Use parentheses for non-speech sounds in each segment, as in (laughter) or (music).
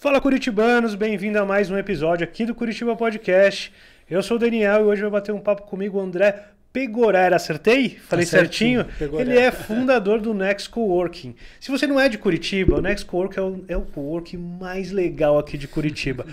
Fala Curitibanos, bem-vindo a mais um episódio aqui do Curitiba Podcast. Eu sou o Daniel e hoje vai bater um papo comigo o André Pegorera, acertei? Falei tá certinho? certinho. Ele é fundador do Next Coworking. Se você não é de Curitiba, o Next Coworking é o, é o coworking mais legal aqui de Curitiba.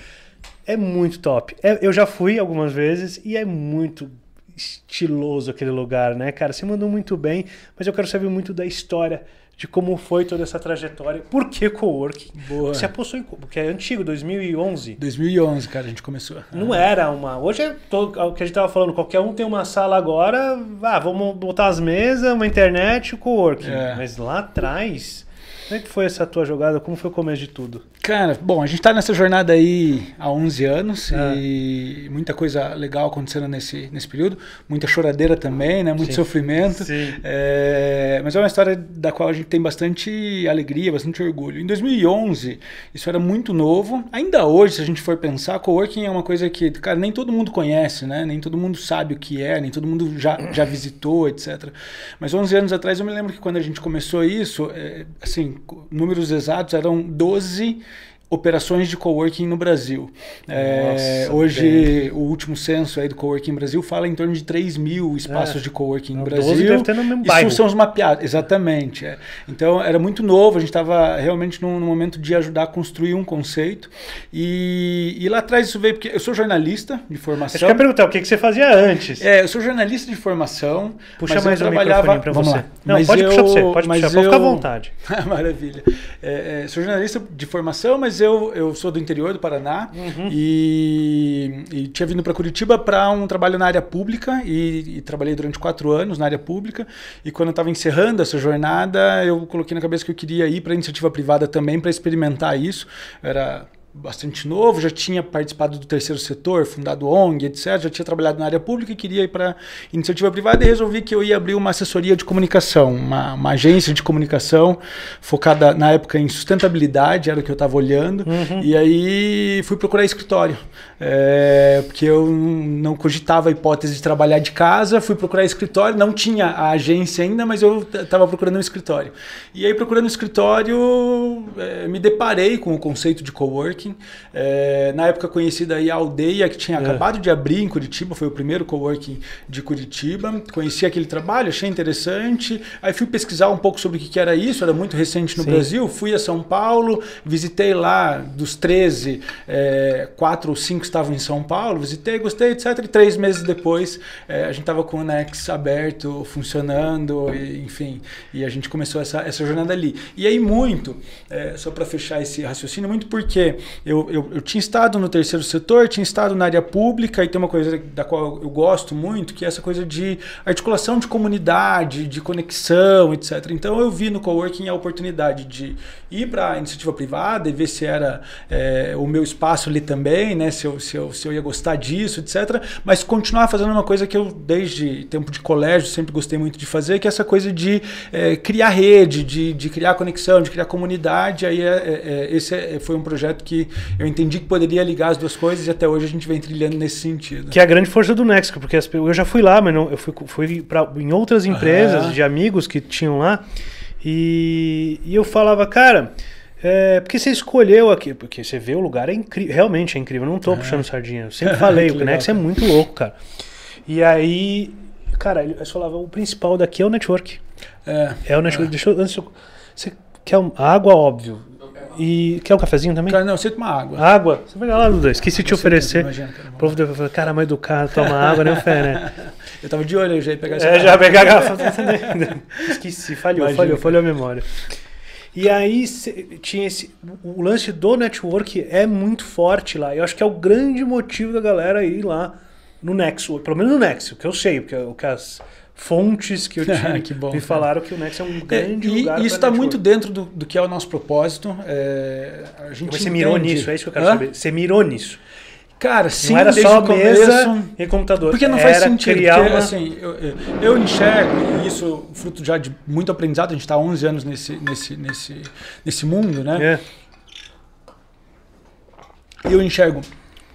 É muito top. É, eu já fui algumas vezes e é muito estiloso aquele lugar, né, cara? Você mandou muito bem, mas eu quero saber muito da história de como foi toda essa trajetória. Por que coworking? Boa. Se apostou em, porque é antigo, 2011. 2011, cara, a gente começou. Não ah. era uma. Hoje é todo, é o que a gente tava falando, qualquer um tem uma sala agora, ah, vamos botar as mesas, uma internet, o coworking. É. Mas lá atrás, como é que foi essa tua jogada? Como foi o começo de tudo? Cara, bom, a gente está nessa jornada aí há 11 anos ah. e muita coisa legal acontecendo nesse, nesse período, muita choradeira também, né? Muito Sim. sofrimento. Sim. É, mas é uma história da qual a gente tem bastante alegria, bastante orgulho. Em 2011, isso era muito novo. Ainda hoje, se a gente for pensar, coworking é uma coisa que, cara, nem todo mundo conhece, né? Nem todo mundo sabe o que é, nem todo mundo já, já (coughs) visitou, etc. Mas 11 anos atrás, eu me lembro que quando a gente começou isso, é, assim, números exatos eram 12 operações de coworking no Brasil. É, hoje, bem. o último censo aí do coworking no Brasil fala em torno de 3 mil espaços é, de coworking no Brasil. Deve ter no mesmo Isso bairro. são os mapeados, exatamente. É. Então, era muito novo, a gente estava realmente num, num, momento de ajudar a construir um conceito. E, e, lá atrás isso veio, porque eu sou jornalista de formação. Eu quer perguntar, o que, que você fazia antes? É, eu sou jornalista de formação. Puxa mais um trabalhava... para você. Lá. Não, mas pode eu, puxar para você, pode puxar, eu... fica à vontade. (laughs) Maravilha. É, é, sou jornalista de formação, mas eu, eu sou do interior do Paraná uhum. e, e, tinha vindo para Curitiba para um trabalho na área pública e, e, trabalhei durante quatro anos na área pública. E quando eu estava encerrando essa jornada, eu coloquei na cabeça que eu queria ir para iniciativa privada também para experimentar isso. Era bastante novo, já tinha participado do terceiro setor, fundado ONG, etc. Já tinha trabalhado na área pública e queria ir para iniciativa privada e resolvi que eu ia abrir uma assessoria de comunicação, uma, uma agência de comunicação focada na época em sustentabilidade, era o que eu estava olhando. Uhum. E aí fui procurar escritório, é, porque eu não cogitava a hipótese de trabalhar de casa. Fui procurar escritório, não tinha a agência ainda, mas eu estava procurando um escritório. E aí procurando um escritório, é, me deparei com o conceito de coworking coworking, é, na época conhecida aí a Aldeia, que tinha é. acabado de abrir em Curitiba, foi o primeiro coworking de Curitiba. Conheci aquele trabalho, achei interessante. Aí fui pesquisar um pouco sobre o que era isso, era muito recente no Sim. Brasil. Fui a São Paulo, visitei lá, dos 13, é, 4 ou 5 estavam em São Paulo, visitei, gostei, etc. E três meses depois, é, a gente estava com o Nex aberto, funcionando, e, enfim, e a gente começou essa, essa jornada ali. E aí, muito, é, só para fechar esse raciocínio, muito porque eu, eu, eu, tinha estado no terceiro setor, tinha estado na área pública e tem uma coisa da qual eu gosto muito, que é essa coisa de articulação de comunidade, de conexão, etc. Então eu vi no coworking a oportunidade de ir para a iniciativa privada e ver se era é, o meu espaço ali também, né? Se eu, se, eu, se eu ia gostar disso, etc. Mas continuar fazendo uma coisa que eu, desde tempo de colégio, sempre gostei muito de fazer, que é essa coisa de é, criar rede, de, de criar conexão, de criar comunidade. Aí eh, é, esse foi um projeto que eu entendi que poderia ligar as duas coisas e até hoje a gente vem trilhando nesse sentido. Que é a grande força do Nexo, porque as, eu já fui lá, mas não, eu fui, fui pra, em outras empresas uhum. de amigos que tinham lá e, e eu falava, cara. É, porque você escolheu aqui, porque você vê o lugar é incrível, realmente é incrível. Eu não tô puxando sardinha, eu (laughs) sempre falei, o Nexo é muito louco, cara. E aí, cara, eles falavam, o principal daqui é o network. É, é o network. É. Deixa eu, antes, você quer um, água, óbvio. E quer um cafezinho também? Cara, não, sei tomar água. Água? Você vai lá, Duda, esqueci de te oferecer. Tá o povo deve falar, cara, mais educado, toma água, né, Fé, né? (laughs) Eu tava de olho, eu já ia pegar essa. É, já pegar a garrafa. (laughs) (laughs) esqueci, falhou, Imagina, falhou, cara. falhou a memória. E aí tinha esse. O lance do network é muito forte lá. Eu acho que é o grande motivo da galera ir lá no Nexo, pelo menos no Nexo, que eu sei, porque é o que as fontes que eu (laughs) tinha que bom, me né? falaram cara. que o Next é um é, grande é, e, lugar. E isso está muito dentro do, do, que é o nosso propósito. É, a gente Você entende. mirou nisso, é isso que eu quero Hã? saber. Você mirou nisso. Cara, sim, não era só mesa e computador. Porque não faz sentido. Criar porque, uma... assim, eu, eu enxergo isso fruto já de muito aprendizado. A gente está 11 anos nesse, nesse, nesse, nesse mundo, né? É. Eu enxergo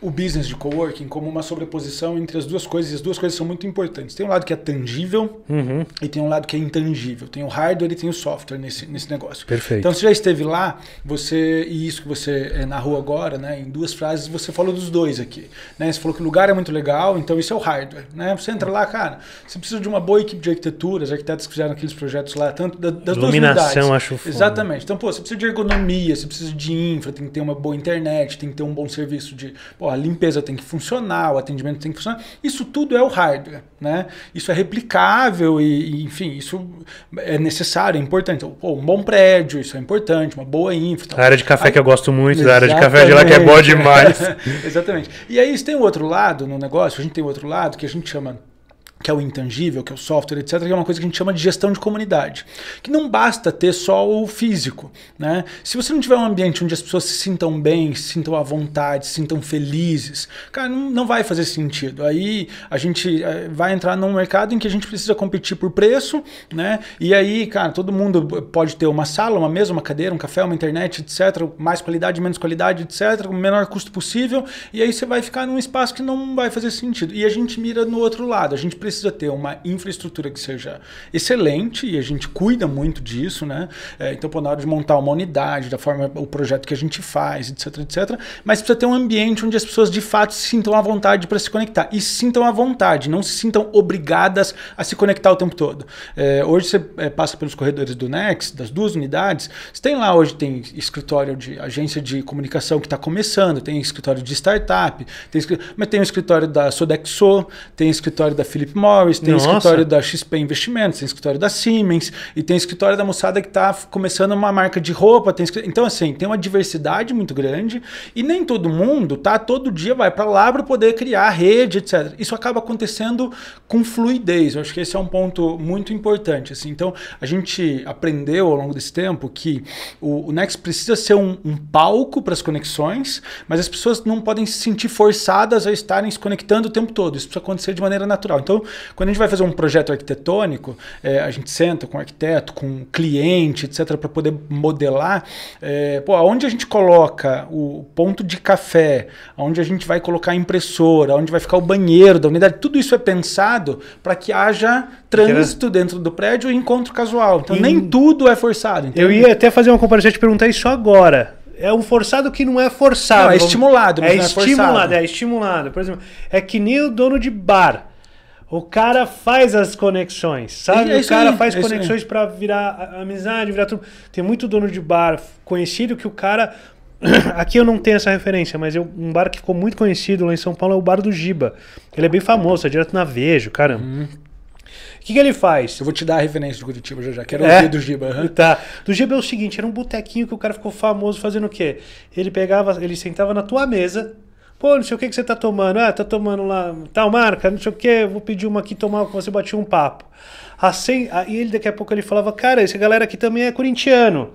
o business de coworking como uma sobreposição entre as duas coisas, e as duas coisas são muito importantes. Tem um lado que é tangível uhum. e tem um lado que é intangível. Tem o hardware e tem o software nesse, nesse negócio. Perfeito. Então, você já esteve lá, você e isso que você é, narrou agora, né, em duas frases, você falou dos dois aqui. Né? Você falou que o lugar é muito legal, então isso é o hardware. Né? Você entra lá, cara, você precisa de uma boa equipe de arquitetura, os arquitetos que fizeram aqueles projetos lá, tanto da, das Iluminação, duas unidades. acho foda. Exatamente. Então, pô, você precisa de ergonomia, você precisa de infra, tem que ter uma boa internet, tem que ter um bom serviço de... Pô, a limpeza tem que funcionar, o atendimento tem que funcionar. Isso tudo é o hardware, né? Isso é replicável e, e enfim, isso é necessário, é importante. Pô, um bom prédio, isso é importante, uma boa infra. Tal. A área de café aí, que eu gosto muito, a área de café de lá que é boa demais. (laughs) exatamente. E aí tem o outro lado no negócio, a gente tem o outro lado que a gente chama que é o intangível, que é o software, etc., que é uma coisa que a gente chama de gestão de comunidade. Que não basta ter só o físico. Né? Se você não tiver um ambiente onde as pessoas se sintam bem, se sintam à vontade, se sintam felizes, cara, não, vai fazer sentido. Aí a gente eh, vai entrar num mercado em que a gente precisa competir por preço, né? E aí, cara, todo mundo pode ter uma sala, uma mesa, uma cadeira, um café, uma internet, etc., mais qualidade, menos qualidade, etc., com o menor custo possível, e aí você vai ficar num espaço que não vai fazer sentido. E a gente mira no outro lado, a gente precisa precisa ter uma infraestrutura que seja excelente e a gente cuida muito disso, né? É, então, na hora de montar uma unidade, da forma, o projeto que a gente faz, etc, etc. Mas precisa ter um ambiente onde as pessoas de fato se sintam à vontade para se conectar e se sintam à vontade, não se sintam obrigadas a se conectar o tempo todo. É, hoje você é, passa pelos corredores do Nex, das duas unidades, você tem lá hoje tem escritório de agência de comunicação que está começando, tem escritório de startup, tem, mas tem o escritório da Sodexo, tem o escritório da Philip Morris, tem Nossa. escritório da XP Investimentos, tem escritório da Siemens, e tem escritório da moçada que está começando uma marca de roupa. Tem escritório... Então, assim, tem uma diversidade muito grande e nem todo mundo tá todo dia vai para lá para poder criar rede, etc. Isso acaba acontecendo com fluidez. Eu acho que esse é um ponto muito importante. Assim. Então, a gente aprendeu ao longo desse tempo que o, o Next precisa ser um, um palco para as conexões, mas as pessoas não podem se sentir forçadas a estarem se conectando o tempo todo. Isso precisa acontecer de maneira natural. Então, quando a gente vai fazer um projeto arquitetônico, é, a gente senta com o arquiteto, com o cliente, etc., para poder modelar. É, pô, onde a gente coloca o ponto de café, onde a gente vai colocar a impressora, onde vai ficar o banheiro da unidade, tudo isso é pensado para que haja trânsito dentro do prédio e encontro casual. Então e... nem tudo é forçado. Entende? Eu ia até fazer uma comparação, te perguntar isso agora é um forçado que não é forçado. Não, é estimulado, mas é não é estimulado, forçado. É estimulado, por exemplo. É que nem o dono de bar. O cara faz as conexões, sabe? É o cara aí, faz é conexões para virar amizade, virar tudo. Tem muito dono de bar conhecido que o cara. (clears throat) Aqui eu não tenho essa referência, mas eu, um bar que ficou muito conhecido lá em São Paulo é o Bar do Giba. Ele é bem famoso, é direto na Vejo, caramba. Hum. O que, que, ele faz? Eu vou te dar a referência do Curitiba já já. Quero é? ouvir do Giba. Uhum. Tá. Do Giba é o seguinte: era um botequinho que o cara ficou famoso fazendo o quê? Ele pegava, ele sentava na tua mesa, Pô, não sei o que, que você tá tomando. Ah, tá tomando lá tal marca, não sei o que, vou pedir uma aqui tomar, com você bati um papo. Assim, aí ele daqui a pouco ele falava, cara, essa galera aqui também é corintiano.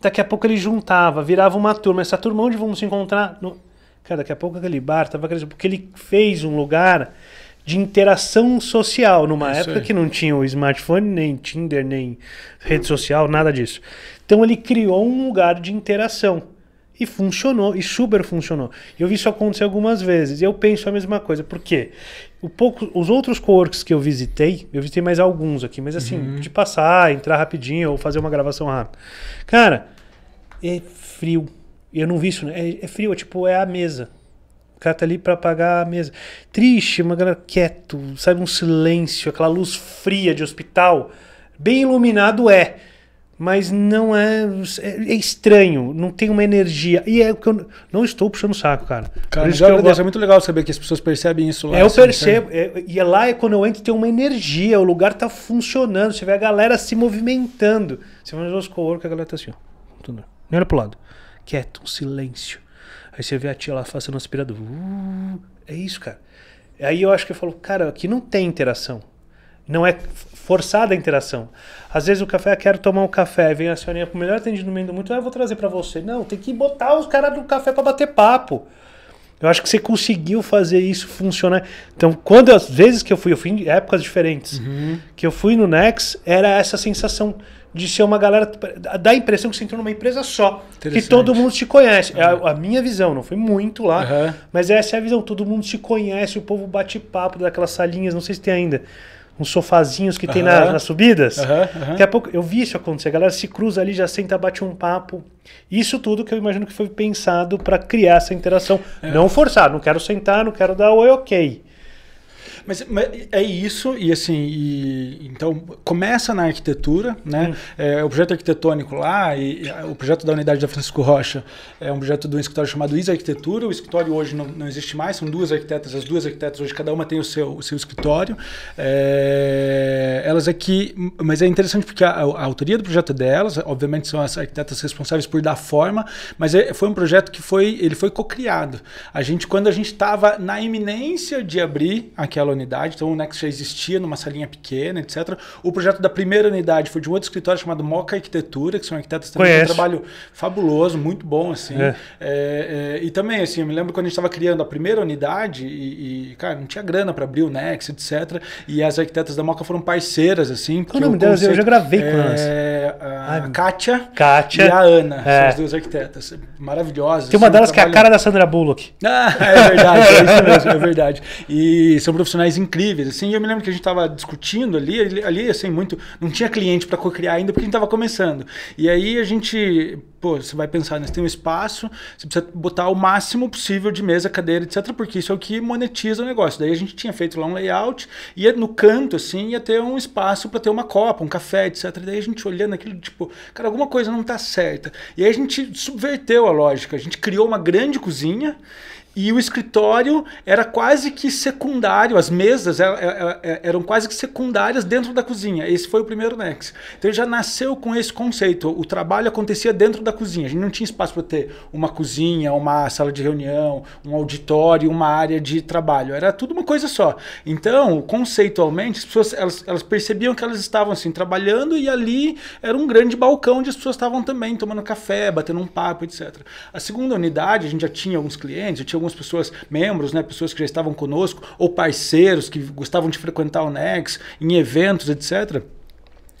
Daqui a pouco ele juntava, virava uma turma. Essa turma, onde vamos se encontrar? No... Cara, daqui a pouco aquele bar tava crescendo, porque ele fez um lugar de interação social, numa Isso época aí. que não tinha o smartphone, nem Tinder, nem rede social, nada disso. Então ele criou um lugar de interação. E funcionou, e super funcionou. Eu vi isso acontecer algumas vezes. E eu penso a mesma coisa. Por quê? O pouco, os outros co-works que eu visitei, eu visitei mais alguns aqui, mas assim, uhum. de passar, entrar rapidinho ou fazer uma gravação rápida. Cara, é frio. Eu não vi isso, né? É, é frio, é tipo, é a mesa. O cara tá ali pra pagar a mesa. Triste, uma galera quieto, sabe? Um silêncio, aquela luz fria de hospital. Bem iluminado é mas não é, é, é. estranho, não tem uma energia. E é o que eu não estou puxando o saco, cara. Cara, eu gosto. é muito legal saber que as pessoas percebem isso lá. É, eu percebo. É, e é lá é quando eu entro, tem uma energia, o lugar tá funcionando. Você vê a galera se movimentando. Você vai nos co que a galera tá assim, ó. Nem olha pro lado. Quieto, um silêncio. Aí você vê a tia lá fazendo aspirador. Uh, é isso, cara. Aí eu acho que eu falo, cara, aqui não tem interação. Não é forçada a interação. Às vezes o café, ah, quero tomar um café, vem a senhorinha com o melhor atendimento do mundo, ah, eu vou trazer para você. Não, tem que botar os caras do café para bater papo. Eu acho que você conseguiu fazer isso funcionar. Então, quando as vezes que eu fui, eu fui em épocas diferentes, uhum. que eu fui no Nex, era essa sensação de ser uma galera. Dá a impressão que você entrou numa empresa só. Que todo mundo te conhece. Uhum. É a, uhum. a, minha visão, não fui muito lá. Uhum. Mas essa é a visão. Todo mundo te conhece, o povo bate papo daquelas salinhas, não sei se tem ainda uns sofazinhos que uhum. tem na, nas subidas. Uhum, uhum. Daqui a pouco eu vi isso acontecer. A galera se cruza ali, já senta, bate um papo. Isso tudo que eu imagino que foi pensado para criar essa interação. É. Não forçar, não quero sentar, não quero dar oi, ok. Mas, mas, é isso, e assim, e, então começa na arquitetura, né? Hum. É, o projeto arquitetônico lá, e, e, o projeto da unidade da Francisco Rocha é um projeto de um escritório chamado Isa Arquitetura. O escritório hoje não, não existe mais, são duas arquitetas, as duas arquitetas hoje, cada uma tem o seu, o seu escritório. É, elas aqui, mas é interessante porque a, a, autoria do projeto é delas, obviamente são as arquitetas responsáveis por dar forma, mas é, foi um projeto que foi, ele foi co-criado. A gente, quando a gente estava na iminência de abrir aquela unidade, então o Next já existia numa salinha pequena, etc. O projeto da primeira unidade foi de um outro escritório chamado Moca Arquitetura, que são arquitetos também, Conhece. um trabalho fabuloso, muito bom, assim. É. é. É, e também, assim, eu me lembro quando a gente estava criando a primeira unidade e, e cara, não tinha grana para abrir o Next, etc. E as arquitetas da Moca foram parceiras, assim. Qual o nome delas? Eu já gravei com é, elas. a Kátia, Kátia, e a Ana, são é. as duas arquitetas. Maravilhosas. Tem uma assim, delas um trabalho... que é a cara da Sandra Bullock. Ah, é verdade, é isso mesmo, é verdade. E são profissionais profissionais incríveis, assim. eu me lembro que a gente estava discutindo ali, ali, assim, muito. Não tinha cliente para co-criar ainda porque a gente estava começando. E aí a gente. Pô, você vai pensar, né? Você tem um espaço, você precisa botar o máximo possível de mesa, cadeira, etc., porque isso é o que monetiza o negócio. Daí a gente tinha feito lá um layout, ia no canto, assim, ia ter um espaço para ter uma copa, um café, etc. Daí a gente olhando aquilo, tipo, cara, alguma coisa não tá certa. E aí a gente subverteu a lógica, a gente criou uma grande cozinha. E o escritório era quase que secundário, as mesas é, é, é, eram quase que secundárias dentro da cozinha. Esse foi o primeiro Nex. Então ele já nasceu com esse conceito. O trabalho acontecia dentro da cozinha. A gente não tinha espaço para ter uma cozinha, uma sala de reunião, um auditório, uma área de trabalho. Era tudo uma coisa só. Então, conceitualmente, as pessoas elas, elas percebiam que elas estavam assim trabalhando e ali era um grande balcão onde as pessoas estavam também tomando café, batendo um papo, etc. A segunda unidade, a gente já tinha alguns clientes, eu tinha algumas pessoas, membros, né, pessoas que já estavam conosco, ou parceiros que gostavam de frequentar o Nex, em eventos, etc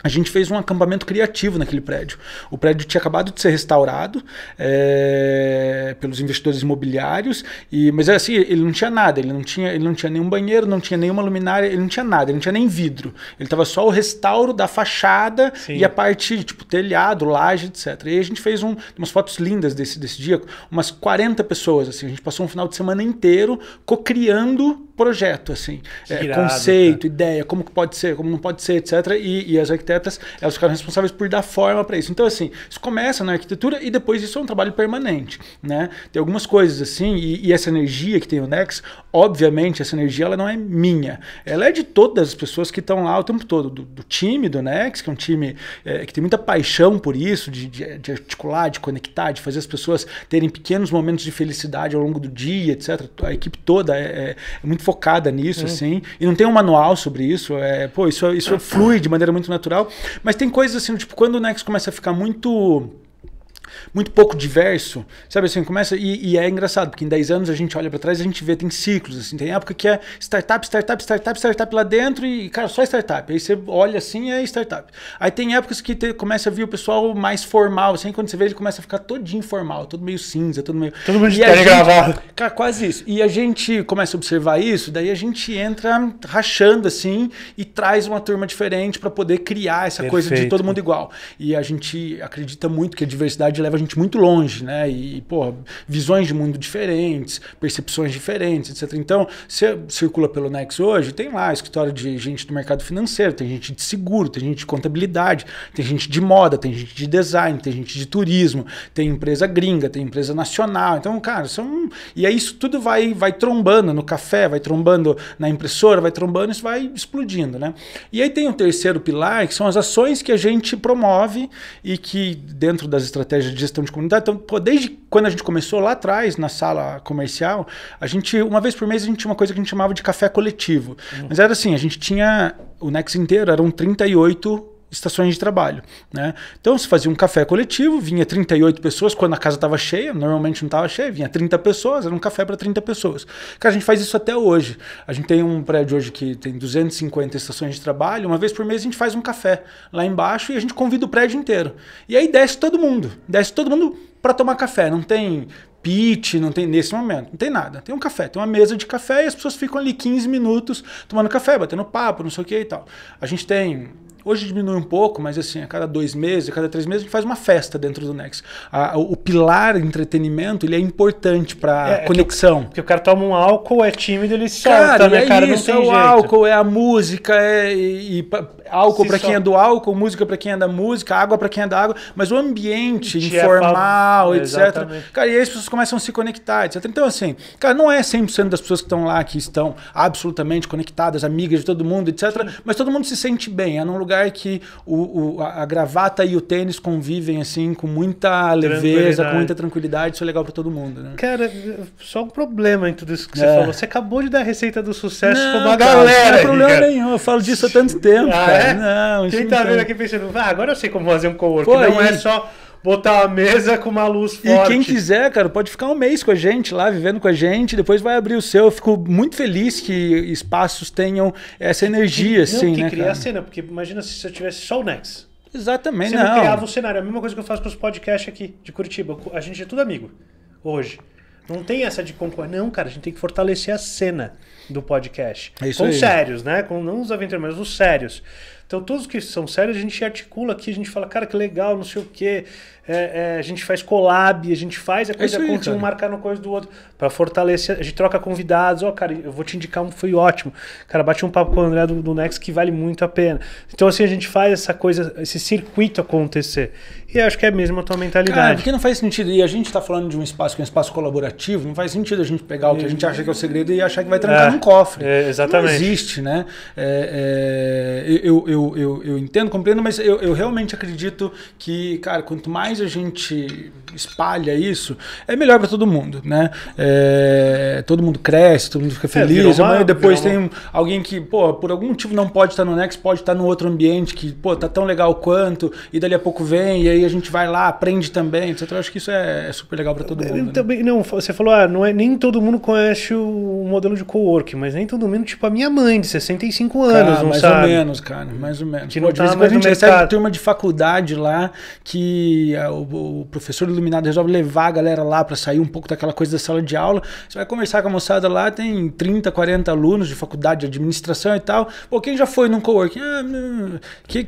a gente fez um acampamento criativo naquele prédio. O prédio tinha acabado de ser restaurado é, pelos investidores imobiliários, e, mas é, assim, ele não tinha nada, ele não tinha, ele não tinha nenhum banheiro, não tinha nenhuma luminária, ele não tinha nada, ele não tinha nem vidro. Ele estava só o restauro da fachada Sim. e a parte, tipo, telhado, laje, etc. E a gente fez um, umas fotos lindas desse, desse dia, umas 40 pessoas, assim, a gente passou um final de semana inteiro co-criando projeto, assim, é, irado, conceito, ideia, como que pode ser, como não pode ser, etc. E, e as arquitetas arquitetas, elas ficaram responsáveis por dar forma para isso. Então, assim, isso começa na arquitetura e depois isso é um trabalho permanente, né? Tem algumas coisas assim, e, e essa energia que tem o Nex, obviamente, essa energia ela não é minha, ela é de todas as pessoas que estão lá o tempo todo, do, do, time do Nex, que é um time é, que tem muita paixão por isso, de, de, de articular, de conectar, de fazer as pessoas terem pequenos momentos de felicidade ao longo do dia, etc. A equipe toda é, é, é muito focada nisso, assim. E não tem um manual sobre isso. É, pô, isso, é, isso é flui de maneira muito natural tal. Mas tem coisas assim, tipo, quando o Nexo começa a ficar muito muito pouco diverso, sabe assim, começa e, e é engraçado, porque em 10 anos a gente olha para trás, a gente vê tem ciclos, assim, tem época que é startup, startup, startup, startup lá dentro e cara, só startup. Aí você olha assim, é startup. Aí tem épocas que te, começa a vir o pessoal mais formal, assim, quando você vê ele começa a ficar todinho informal, todo meio cinza, todo meio Todo mundo quer gente, gravar. Cara, quase isso. E a gente começa a observar isso, daí a gente entra rachando assim e traz uma turma diferente para poder criar essa Perfeito. coisa de todo mundo igual. E a gente acredita muito que a diversidade leva a gente muito longe, né? E, pô, visões de mundo diferentes, percepções diferentes, etc. Então, você circula pelo Nex hoje, tem lá escritório de gente do mercado financeiro, tem gente de seguro, tem gente de contabilidade, tem gente de moda, tem gente de design, tem gente de turismo, tem empresa gringa, tem empresa nacional. Então, cara, são. E aí isso tudo vai, vai trombando no café, vai trombando na impressora, vai trombando, isso vai explodindo, né? E aí tem o terceiro pilar, que são as ações que a gente promove e que, dentro das estratégias de gestão de comunidade. Então, pô, desde quando a gente começou lá atrás, na sala comercial, a gente, uma vez por mês, a gente tinha uma coisa que a gente chamava de café coletivo. Uhum. Mas era assim, a gente tinha. O Nex inteiro eram 38 estações de trabalho. Né? Então se fazia um café coletivo, vinha 38 pessoas, quando a casa estava cheia, normalmente não estava cheia, vinha 30 pessoas, era um café para 30 pessoas. Cara, a gente faz isso até hoje. A gente tem um prédio hoje que tem 250 estações de trabalho, uma vez por mês a gente faz um café lá embaixo e a gente convida o prédio inteiro. E aí desce todo mundo, desce todo mundo para tomar café, não tem pitch, não tem nesse momento, não tem nada. Tem um café, tem uma mesa de café e as pessoas ficam ali 15 minutos tomando café, batendo papo, não sei o que e tal. A gente tem Hoje diminui um pouco, mas assim, a cada dois meses, a cada três meses, a gente faz uma festa dentro do Nex. A, o, o pilar entretenimento ele é importante para é, é conexão. Que, porque o cara toma um álcool, é tímido, ele solta, cara, né, é cara? isso, não tem é o jeito. álcool, é a música, é, e, e álcool para quem é do álcool, música para quem é da música, água para quem é da água, mas o ambiente é informal, é etc. Exatamente. Cara, e aí as pessoas começam a se conectar, etc. Então, assim, cara, não é 100% das pessoas que estão lá que estão absolutamente conectadas, amigas de todo mundo, etc. Mas todo mundo se sente bem. É num lugar que o, o a gravata e o tênis convivem, assim, com muita leveza, com muita tranquilidade. Isso é legal para todo mundo, né? Cara, só um problema em tudo isso que você é. falou. Você acabou de dar a receita do sucesso não, pra uma é galera. Não tem problema cara. nenhum. Eu falo disso há tanto tempo. Ah, cara. É? Não, Quem tá vendo aqui pensando, ah, agora eu sei como fazer um co Pô, não aí. é só botar a mesa com uma luz forte. E quem quiser, cara, pode ficar um mês com a gente lá, vivendo com a gente, depois vai abrir o seu. Eu fico muito feliz que espaços tenham essa energia, não, assim, que né, criar cara? a cena, porque imagina se eu tivesse só o Nex. Exatamente, Você não. não criava o cenário. É a mesma coisa que eu faço com os podcasts aqui de Curitiba. A gente é tudo amigo hoje. Não tem essa de concorrer. Não, cara, a gente tem que fortalecer a cena do podcast. É isso com aí. sérios, né? Com não os aventureiros, mas os sérios. Então, todos que são sérios, a gente articula aqui, a gente fala, cara, que legal, não sei o quê. É, é, a gente faz collab, a gente faz a é coisa é acontecer, um marcar uma coisa do outro, para fortalecer. A gente troca convidados, ó, oh, cara, eu vou te indicar um, foi ótimo. Cara, bate um papo com o André do, do Next que vale muito a pena. Então, assim, a gente faz essa coisa, esse circuito acontecer. E acho que é mesmo a tua mentalidade. Cara, porque não faz sentido. E a gente está falando de um espaço que é um espaço colaborativo, não faz sentido a gente pegar o que a gente acha que é o segredo e achar que vai trancar é, num cofre. É, exatamente. Não existe, né? eu, eu eu, eu, entendo, compreendo, mas eu, eu realmente acredito que, cara, quanto mais a gente espalha isso, é melhor para todo mundo, né? É, todo mundo cresce, todo mundo fica é, feliz, é, uma, depois tem uma. alguém que, pô, por algum motivo não pode estar no Next, pode estar no outro ambiente que, pô, tá tão legal quanto, e dali a pouco vem, e aí a gente vai lá, aprende também, etc. Eu acho que isso é, é super legal para todo é, mundo. Né? Também, né? Não, você falou, ah, não é, nem todo mundo conhece o modelo de co-work, mas nem todo mundo, tipo a minha mãe de 65 anos, cara, não mais sabe? Mais ou menos, cara mais ou menos. Que Pô, de vez em quando a gente mercado. turma de faculdade lá, que eh, o, o, professor iluminado resolve levar a galera lá para sair um pouco daquela coisa da sala de aula. Você vai conversar com a moçada lá, tem 30, 40 alunos de faculdade de administração e tal. Pô, quem já foi num coworking? Ah,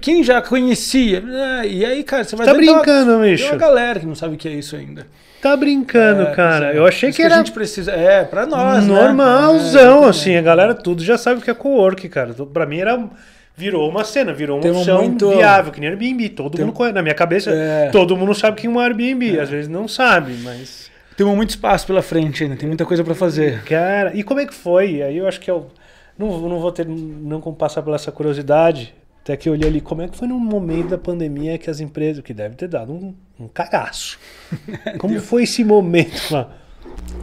quem já conhecia? Ah, e aí, cara, você vai... Tá brincando, uma, bicho. Tem uma galera que não sabe o que é isso ainda. Tá brincando, é, cara. É Eu achei que, que era. a gente precisa. É, pra nós. Né? Normalzão, né? é, assim. A galera tudo já sabe o que é co-work, cara. Pra mim era virou uma cena, virou uma opção muito... viável, que nem Airbnb. Todo Tem... mundo conhece. Na minha cabeça, é... todo mundo sabe que é um Airbnb. É. Às vezes não sabe, mas. Temos muito espaço pela frente ainda, tem muita coisa para fazer. Cara, e como é que foi? Aí eu acho que eu não, não vou ter, não como passar pela essa curiosidade, até que eu olhei ali, como é que foi no momento da pandemia que as empresas, que deve ter dado um, um cagaço. (laughs) Como foi esse momento lá?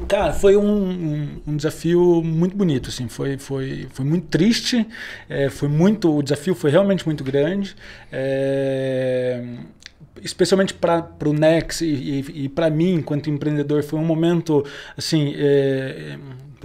Cara, foi um, um, um, desafio muito bonito, assim, foi, foi, foi muito triste, é, foi muito, o desafio foi realmente muito grande, é, especialmente para o Nex e, e, e para mim, enquanto empreendedor, foi um momento, assim, é,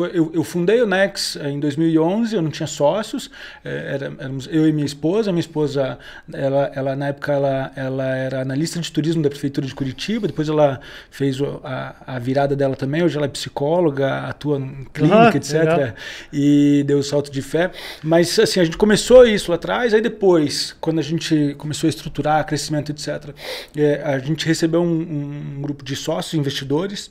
eu, eu, fundei o Nex eh, em 2011, eu não tinha sócios, eh, era, éramos eu e minha esposa. Minha esposa, ela, ela na época, ela, ela era analista de turismo da Prefeitura de Curitiba, depois ela fez a, a virada dela também, hoje ela é psicóloga, atua em clínica, ah, etc. Legal. E deu o salto de fé. Mas assim, a gente começou isso lá atrás, aí depois, quando a gente começou a estruturar crescimento, etc., é, eh, a gente recebeu um, um grupo de sócios, investidores,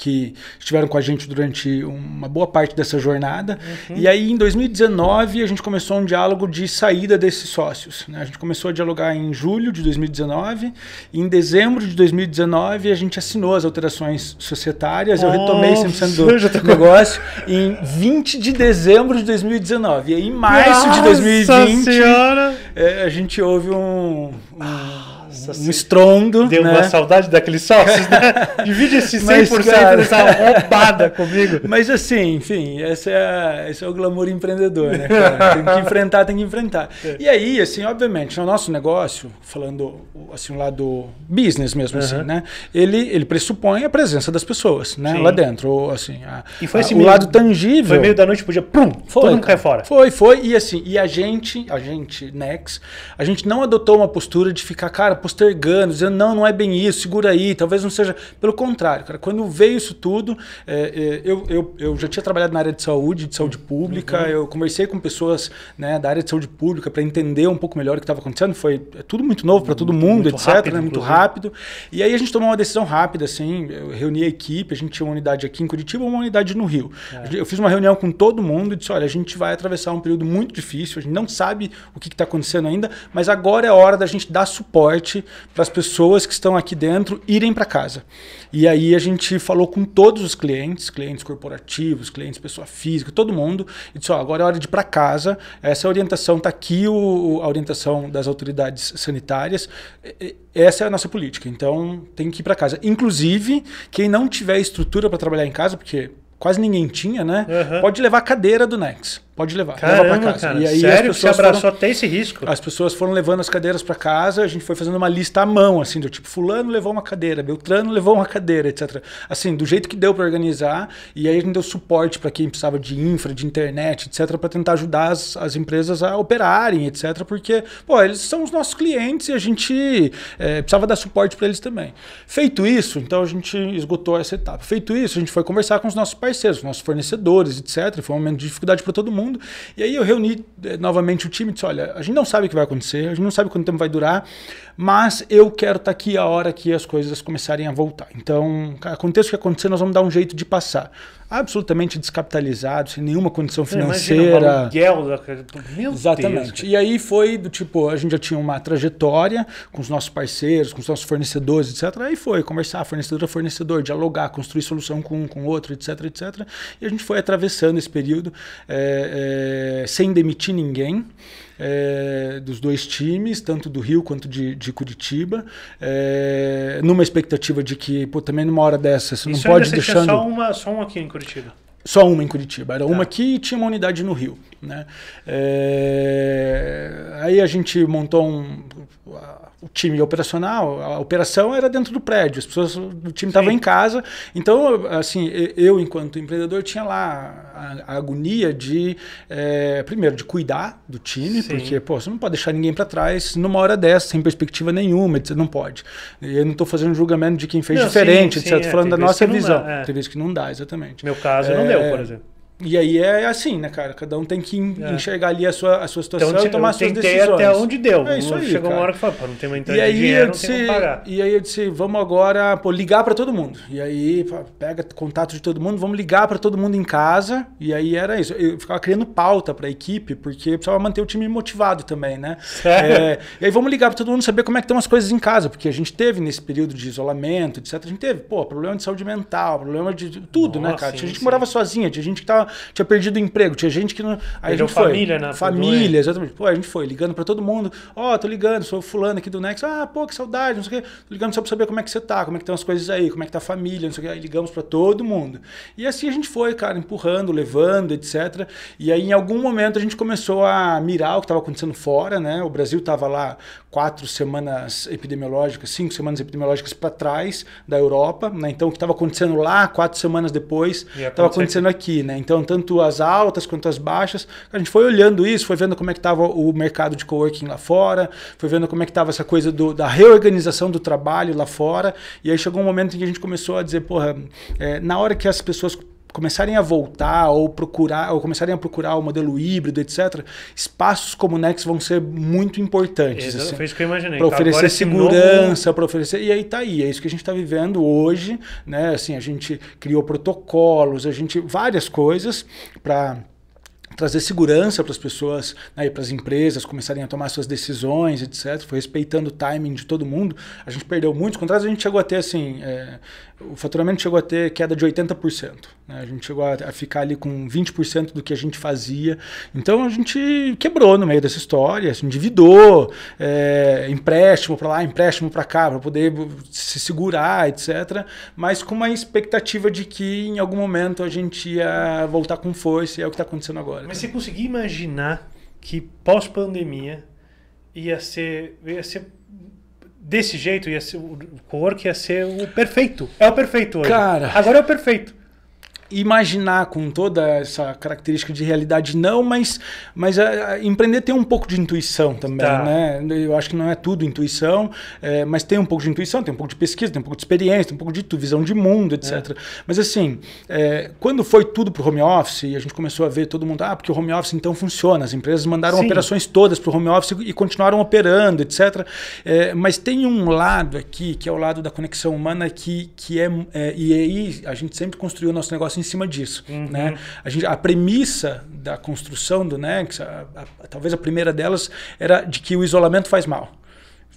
que estiveram com a gente durante uma boa parte dessa jornada. Uhum. E aí, em 2019, a gente começou um diálogo de saída desses sócios. Né? A gente começou a dialogar em julho de 2019, e em dezembro de 2019 a gente assinou as alterações societárias. eu retomei 100% do tô... negócio em 20 de dezembro de 2019. E aí, em março Nossa de 2020, senhora. Eh, a gente houve um. um... Ah nossa, um estrondo. Deu né? uma saudade daqueles sócios, né? (laughs) Divide esse 100% Mas, cara... dessa (laughs) roubada comigo. Mas assim, enfim, esse é, esse é o glamour empreendedor, né? Cara? (laughs) Tem que enfrentar, tem que enfrentar. É. E aí, assim, obviamente, no nosso negócio, falando assim, o lado business mesmo, uhum. assim, né? Ele, ele pressupõe a presença das pessoas, né? Sim. Lá dentro. Ou, assim, a, e foi esse a, o lado tangível. Foi meio da noite, dia pum, foi, todo mundo cai fora. Foi, foi. E assim, e a gente, a gente, Nex, a gente não adotou uma postura de ficar, cara, postergando, dizendo, não, não é bem isso, segura aí, talvez não seja. Pelo contrário, cara, quando veio isso tudo, é, é, eu, eu, eu já tinha trabalhado na área de saúde, de saúde pública, uhum. eu conversei com pessoas né, da área de saúde pública para entender um pouco melhor o que estava acontecendo, foi é tudo muito novo para todo uhum. mundo, muito etc., rápido, né, muito rápido. E aí a gente tomou uma decisão rápida, assim, eu reuni a equipe, a gente tinha uma unidade aqui em Curitiba e uma unidade no Rio. É. Eu fiz uma reunião com todo mundo e disse, olha, a gente vai atravessar um período muito difícil, a gente não sabe o que está acontecendo ainda, mas agora é hora da gente dar suporte suporte para as pessoas que estão aqui dentro irem para casa. E aí a gente falou com todos os clientes, clientes corporativos, clientes pessoa física, todo mundo, e disse: ó, agora é hora de ir para casa. Essa é orientação está aqui, o, a orientação das autoridades sanitárias. Essa é a nossa política. Então tem que ir para casa. Inclusive, quem não tiver estrutura para trabalhar em casa, porque quase ninguém tinha, né? Uhum. Pode levar a cadeira do Nex. Pode levar. Caramba, leva pra casa. Cara, e aí sério que abraçou foram, até esse risco? As pessoas foram levando as cadeiras para casa, a gente foi fazendo uma lista à mão, assim, do tipo, fulano levou uma cadeira, Beltrano levou uma cadeira, etc. Assim, do jeito que deu para organizar, e aí a gente deu suporte para quem precisava de infra, de internet, etc, para tentar ajudar as, as empresas a operarem, etc, porque, pô, eles são os nossos clientes e a gente é, precisava dar suporte para eles também. Feito isso, então a gente esgotou essa etapa. Feito isso, a gente foi conversar com os nossos parceiros, nossos fornecedores, etc. Foi um momento de dificuldade para todo mundo mundo. E aí eu reuni eh, novamente o time e disse: olha, a gente não sabe o que vai acontecer, a gente não sabe quanto tempo vai durar, mas eu quero estar tá aqui a hora que as coisas começarem a voltar. Então, aconteça o que acontecer, nós vamos dar um jeito de passar absolutamente descapitalizado, sem nenhuma condição financeira. Imagina, um aluguel, meu Exatamente. Deus. E aí foi do tipo, a gente já tinha uma trajetória com os nossos parceiros, com os nossos fornecedores, etc. Aí foi conversar, fornecedor a fornecedor, dialogar, construir solução com um, com outro, etc, etc. E a gente foi atravessando esse período é, é, sem demitir ninguém é, dos dois times, tanto do Rio quanto de, de Curitiba, é, numa expectativa de que, pô, também numa hora dessa, você não pode deixando... Só uma, só uma aqui em Curitiba. Só uma em Curitiba. Era tá. uma aqui e tinha uma unidade no Rio. Né? É... Aí a gente montou um o time operacional, a operação era dentro do prédio, as pessoas do time estavam em casa. Então, assim, eu, enquanto empreendedor, tinha lá a, a agonia de, é, primeiro, de cuidar do time, Sim. porque, pô, você não pode deixar ninguém para trás numa hora dessa, sem perspectiva nenhuma, você não pode. Eu não estou fazendo julgamento de quem fez não, diferente, sim, sim, É, falando da nossa visão. Dá, é. Tem vezes que não dá, exatamente. Meu caso é, não deu, por é, exemplo. E aí é assim, né, cara? Cada um tem que é. enxergar é. ali a sua, a sua então, situação então, e tomar suas decisões. até onde deu. É isso aí, Chegou cara. uma hora que falou, não tem uma entrada e aí de dinheiro, disse, E aí eu disse, vamos agora pô, ligar para todo mundo. E aí pega contato de todo mundo, vamos ligar para todo mundo em casa. E aí era isso. Eu ficava criando pauta para a equipe, porque precisava manter o time motivado também, né? É, é e aí vamos ligar para todo mundo saber como é que estão as coisas em casa, porque a gente teve nesse período de isolamento, etc. A gente teve, pô, problema de saúde mental, problema de tudo, né, Nossa, né, cara? Sim, a gente sim. morava sozinha, a gente que tava tinha perdido o emprego, tinha gente que não. Aí Perdeu a gente foi. família, né? Família, exatamente. Pô, a gente foi ligando para todo mundo. Ó, oh, tô ligando, sou fulano aqui do next Ah, pô, que saudade, não sei o quê. Tô ligando só para saber como é que você tá, como é que estão as coisas aí, como é que tá a família, não sei o quê. Aí ligamos para todo mundo. E assim a gente foi, cara, empurrando, levando, etc. E aí em algum momento a gente começou a mirar o que estava acontecendo fora, né? O Brasil tava lá quatro semanas epidemiológicas, cinco semanas epidemiológicas para trás da Europa, né? Então o que estava acontecendo lá quatro semanas depois estava acontecendo aqui, né? Então foram tanto as altas quanto as baixas. A gente foi olhando isso, foi vendo como é que estava o mercado de coworking lá fora, foi vendo como é que estava essa coisa do, da reorganização do trabalho lá fora. E aí chegou um momento em que a gente começou a dizer, porra, é, na hora que as pessoas começarem a voltar ou procurar ou começarem a procurar o modelo híbrido, etc. Espaços como o Nex vão ser muito importantes. assim, foi isso que eu imaginei. Para oferecer segurança, novo... para oferecer e aí tá aí, é isso que a gente está vivendo hoje, né? Assim a gente criou protocolos, a gente várias coisas para trazer segurança para as pessoas né, e para as empresas começarem a tomar suas decisões, etc. Foi respeitando o timing de todo mundo. A gente perdeu muitos contratos, a gente chegou a ter assim, é, o faturamento chegou a ter queda de 80%. Né? A gente chegou a, a ficar ali com 20% do que a gente fazia. Então a gente quebrou no meio dessa história, se endividou, é, empréstimo para lá, empréstimo para cá, para poder se segurar, etc. Mas com uma expectativa de que em algum momento a gente ia voltar com força e é o que está acontecendo agora. Mas você conseguia imaginar que pós-pandemia ia ser, ia ser desse jeito, ia ser, o co-work ia ser o perfeito. É o perfeito hoje. Cara, Agora é o perfeito imaginar com toda essa característica de realidade, não, mas, mas a, é, a, é, empreender tem um pouco de intuição também, tá. né? Eu acho que não é tudo intuição, é, mas tem um pouco de intuição, tem um pouco de pesquisa, tem um pouco de experiência, tem um pouco de visão de mundo, etc. É. Mas assim, é, quando foi tudo pro home office e a gente começou a ver todo mundo, ah, porque o home office então funciona, as empresas mandaram Sim. operações todas pro home office e continuaram operando, etc. É, mas tem um lado aqui, que é o lado da conexão humana, que, que é, e aí a gente sempre construiu o nosso negócio em cima disso. Uhum. Né? A, gente, a premissa da construção do Nex, a, a, talvez a primeira delas, era de que o isolamento faz mal.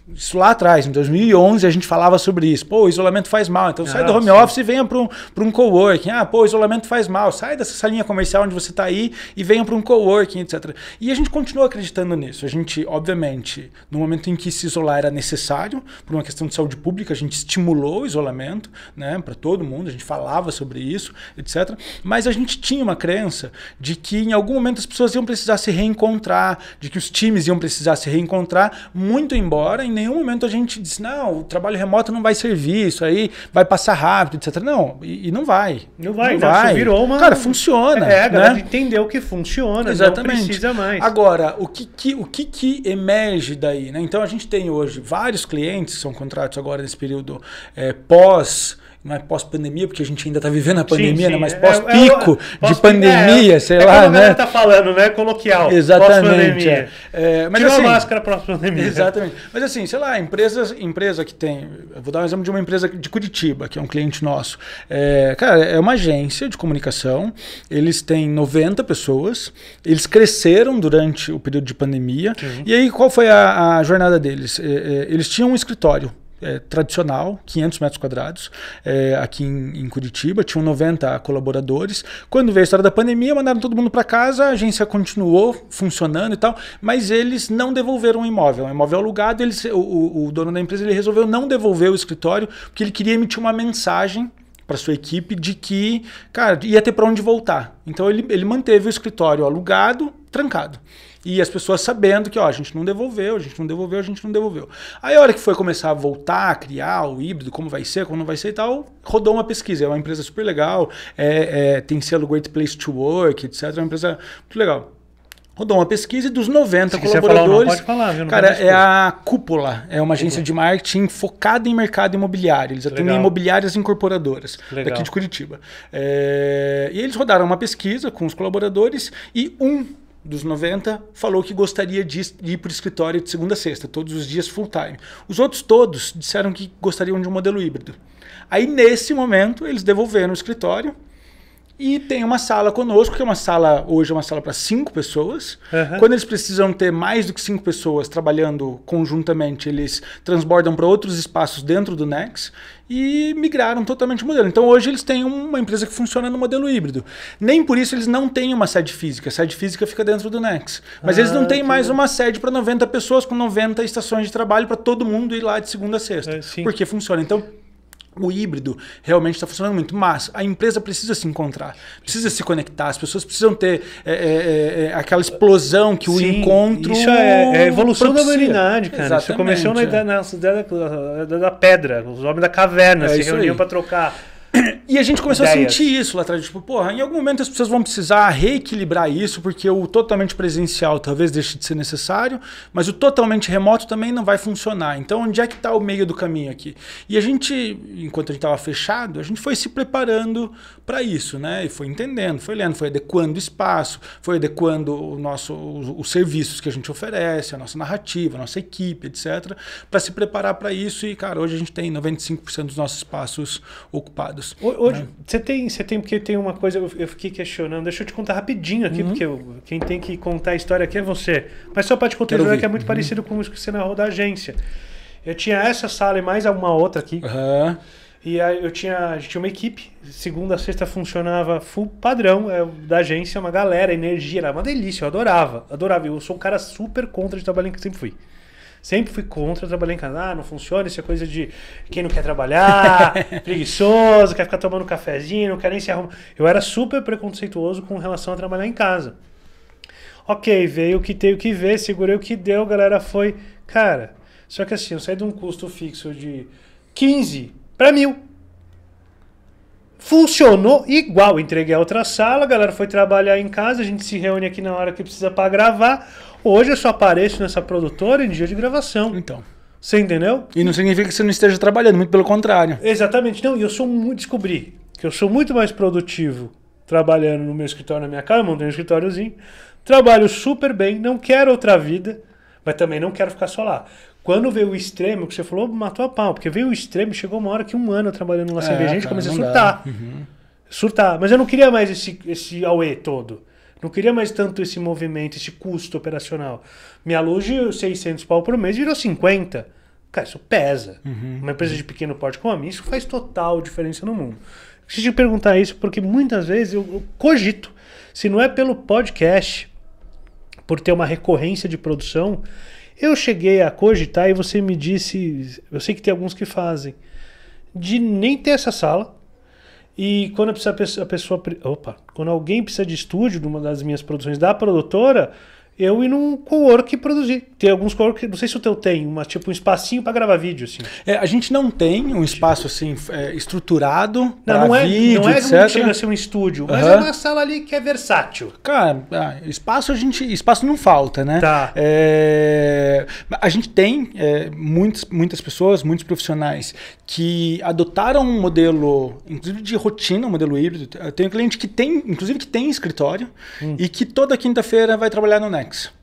Isso lá atrás, em 2011, a gente falava sobre isso. Pô, isolamento faz mal, então ah, sai do ah, home sim. office e venha para um, um coworking. Ah, pô, isolamento faz mal, sai dessa salinha comercial onde você está aí e venha para um coworking, etc. E a gente continua acreditando nisso. A gente, obviamente, no momento em que se isolar era necessário, por uma questão de saúde pública, a gente estimulou o isolamento né, para todo mundo, a gente falava sobre isso, etc. Mas a gente tinha uma crença de que em algum momento as pessoas iam precisar se reencontrar, de que os times iam precisar se reencontrar, muito embora, em nenhum momento a gente disse, não, o trabalho remoto não vai servir, isso aí vai passar rápido, etc. Não, e, e não vai. Não vai, não né? vai. Não, virou uma. Cara, funciona. É, a galera né? entendeu que funciona, Exatamente. não precisa mais. Agora, o que, que o que, que emerge daí? Né? Então a gente tem hoje vários clientes, são contratos agora nesse período é, pós não é pós-pandemia, porque a gente ainda está vivendo a pandemia, né? sim, sim. Né? mas é, pós-pico é, é, de pandemia, é, sei é lá, né? está falando, né? Coloquial. Exatamente. É. É, mas, Tira assim, a máscara pós-pandemia. Exatamente. Mas assim, sei lá, empresas, empresa que tem... Vou dar um exemplo de uma empresa de Curitiba, que é um cliente nosso. É, cara, é uma agência de comunicação, eles têm 90 pessoas, eles cresceram durante o período de pandemia. Sim. E aí, qual foi a, a jornada deles? Eles tinham um escritório é, tradicional, 500 metros quadrados, é, aqui em, em, Curitiba, tinham 90 colaboradores. Quando veio a história da pandemia, mandaram todo mundo para casa, a agência continuou funcionando e tal, mas eles não devolveram o imóvel. O imóvel alugado, eles, o, o dono da empresa ele resolveu não devolver o escritório, porque ele queria emitir uma mensagem para sua equipe de que, cara, ia ter para onde voltar. Então ele, ele manteve o escritório alugado, trancado. E as pessoas sabendo que, ó, a gente não devolveu, a gente não devolveu, a gente não devolveu. Aí a hora que foi começar a voltar, a criar o híbrido, como vai ser, como não vai ser e tal, rodou uma pesquisa. É uma empresa super legal, é, é, tem selo Great Place to Work, etc. É uma empresa muito legal. Rodou uma pesquisa e dos 90 Se colaboradores. Falar, não, pode falar, cara, é a Cúpula, é uma agência uhum. de marketing focada em mercado imobiliário. Eles atendem imobiliárias incorporadoras Legal. daqui de Curitiba. É, e eles rodaram uma pesquisa com os colaboradores e um dos 90 falou que gostaria de ir para o escritório de segunda a sexta, todos os dias full time. Os outros todos disseram que gostariam de um modelo híbrido. Aí, nesse momento, eles devolveram o escritório e tem uma sala conosco, que é uma sala, hoje é uma sala para cinco pessoas. Uhum. Quando eles precisam ter mais do que cinco pessoas trabalhando conjuntamente, eles transbordam para outros espaços dentro do Nex e migraram totalmente o modelo. Então hoje eles têm uma empresa que funciona no modelo híbrido. Nem por isso eles não têm uma sede física. A sede física fica dentro do Nex. Mas ah, eles não têm mais bom. uma sede para 90 pessoas com 90 estações de trabalho para todo mundo ir lá de segunda a sexta. É, porque funciona. Então o híbrido realmente está funcionando muito, mas a empresa precisa se encontrar, precisa se conectar, as pessoas precisam ter é, é, é, é aquela explosão que o Sim, encontro. Isso é, é evolução propicia. da humanidade, cara. Exatamente, isso começou é. na, na, na, da pedra, os homens da caverna se reuniam para trocar (clears throat) E a gente começou Ideias. a sentir isso lá atrás. Tipo, porra, em algum momento as pessoas vão precisar reequilibrar isso, porque o totalmente presencial talvez deixe de ser necessário, mas o totalmente remoto também não vai funcionar. Então, onde é que está o meio do caminho aqui? E a gente, enquanto a gente estava fechado, a gente foi se preparando para isso, né? E foi entendendo, foi lendo, foi adequando o espaço, foi adequando o nosso, os serviços que a gente oferece, a nossa narrativa, a nossa equipe, etc., para se preparar para isso. E, cara, hoje a gente tem 95% dos nossos espaços ocupados amigos. Hoje, né? você tem, você tem, porque tem uma coisa eu, eu fiquei questionando. Deixa eu te contar rapidinho aqui, uhum. porque eu, quem tem que contar a história aqui é você. Mas só para te contar que é muito uhum. parecido com isso que você narrou da agência. Eu tinha essa sala e mais uma outra aqui. Uhum. E aí eu tinha, tinha uma equipe, segunda a sexta funcionava full padrão é, da agência, uma galera, energia, era uma delícia, eu adorava, adorava. Eu sou um cara super contra de em que sempre fui. Sempre fui contra trabalhar em casa. Ah, não funciona, isso é coisa de quem não quer trabalhar, (laughs) preguiçoso, quer ficar tomando cafezinho, não quer nem se arrumar. Eu era super preconceituoso com relação a trabalhar em casa. Ok, veio o que tenho que ver, segurei o que deu, galera foi. Cara, só que assim, eu saí de um custo fixo de 15 para mil. Funcionou igual. Entreguei a outra sala, a galera foi trabalhar em casa, a gente se reúne aqui na hora que precisa para gravar. Hoje eu só apareço nessa produtora em dia de gravação. Então. Você entendeu? E não significa que você não esteja trabalhando, muito pelo contrário. Exatamente. Não, e eu sou muito. Descobri que eu sou muito mais produtivo trabalhando no meu escritório, na minha casa, montei um escritóriozinho. Trabalho super bem, não quero outra vida, mas também não quero ficar só lá. Quando veio o extremo, que você falou, matou a pau, porque veio o extremo, chegou uma hora que um ano trabalhando lá sem é, ver gente, comecei a surtar. Uhum. Surtar. Mas eu não queria mais esse, esse auê todo. Não queria mais tanto esse movimento, esse custo operacional. Minha loja, 600 pau por mês, virou 50. Cara, isso pesa. Uhum. Uma empresa uhum. de pequeno porte como a minha, isso faz total diferença no mundo. Preciso te perguntar isso porque muitas vezes eu cogito. Se não é pelo podcast, por ter uma recorrência de produção, eu cheguei a cogitar e você me disse, eu sei que tem alguns que fazem, de nem ter essa sala, e quando a pessoa, a pessoa, opa, quando alguém precisa de estúdio de uma das minhas produções da produtora, eu ir num co-work e produzir. Tem alguns co que, não sei se o teu tem, uma, tipo um espacinho para gravar vídeo. Assim. É, a gente não tem um espaço assim é, estruturado para não é, vídeo, Não é etc. chega a ser um estúdio, mas uhum. é uma sala ali que é versátil. Cara, ah, espaço a gente, espaço não falta, né? Tá. É, a gente tem é, muitas, muitas pessoas, muitos profissionais que adotaram um modelo, inclusive de rotina, um modelo híbrido. Eu tenho um cliente que tem, inclusive que tem escritório hum. e que toda quinta-feira vai trabalhar no Nexo.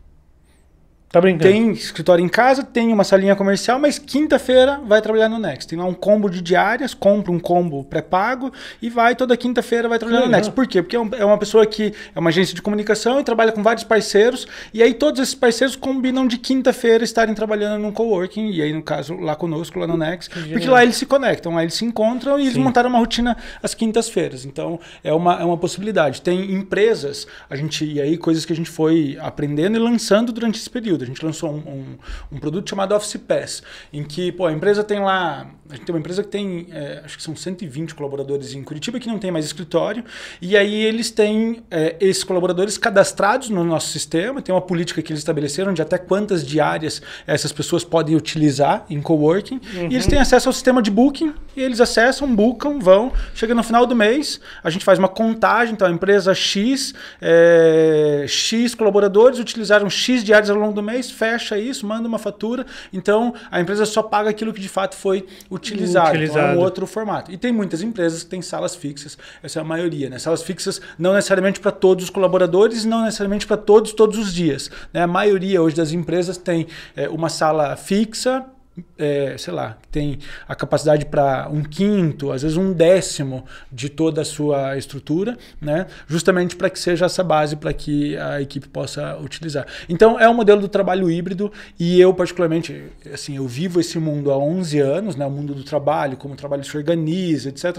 Tá brincando? Tem escritório em casa, tem uma salinha comercial, mas quinta-feira vai trabalhar no Next. Tem lá um combo de diárias, compra um combo pré-pago e vai toda quinta-feira vai trabalhar Sim, no Next. Por quê? Porque é, é uma pessoa que é uma agência de comunicação e trabalha com vários parceiros, e aí todos esses parceiros combinam de quinta-feira estarem trabalhando num coworking, e aí no caso lá conosco, lá no Next, que porque lá eles se conectam, lá eles se encontram e Sim. eles montaram uma rotina às quintas-feiras. Então é uma, é uma possibilidade. Tem empresas, a gente e aí coisas que a gente foi aprendendo e lançando durante esse período conteúdo. A gente lançou um, um, um, produto chamado Office Pass, em que pô, a empresa tem lá. A gente tem uma empresa que tem, é, acho que são 120 colaboradores em Curitiba que não tem mais escritório. E aí eles têm é, esses colaboradores cadastrados no nosso sistema, tem uma política que eles estabeleceram de até quantas diárias essas pessoas podem utilizar em coworking. Uhum. E eles uhum. têm acesso ao sistema de booking, e eles acessam, bookam, vão. Chega no final do mês, a gente faz uma contagem, então a empresa X, é, X colaboradores utilizaram X diárias ao longo do mês mês, fecha isso, manda uma fatura. Então a empresa só paga aquilo que de fato foi utilizado. utilizado. Então, é um outro formato. E tem muitas empresas que têm salas fixas, essa é a maioria, né? Salas fixas não necessariamente para todos os colaboradores, não necessariamente para todos, todos os dias. Né? A maioria hoje das empresas tem é, uma sala fixa é, sei lá, tem a capacidade para um quinto, às vezes um décimo de toda a sua estrutura, né? justamente para que seja essa base para que a equipe possa utilizar. Então é um modelo do trabalho híbrido e eu particularmente, assim, eu vivo esse mundo há 11 anos, né? o mundo do trabalho, como o trabalho se organiza, etc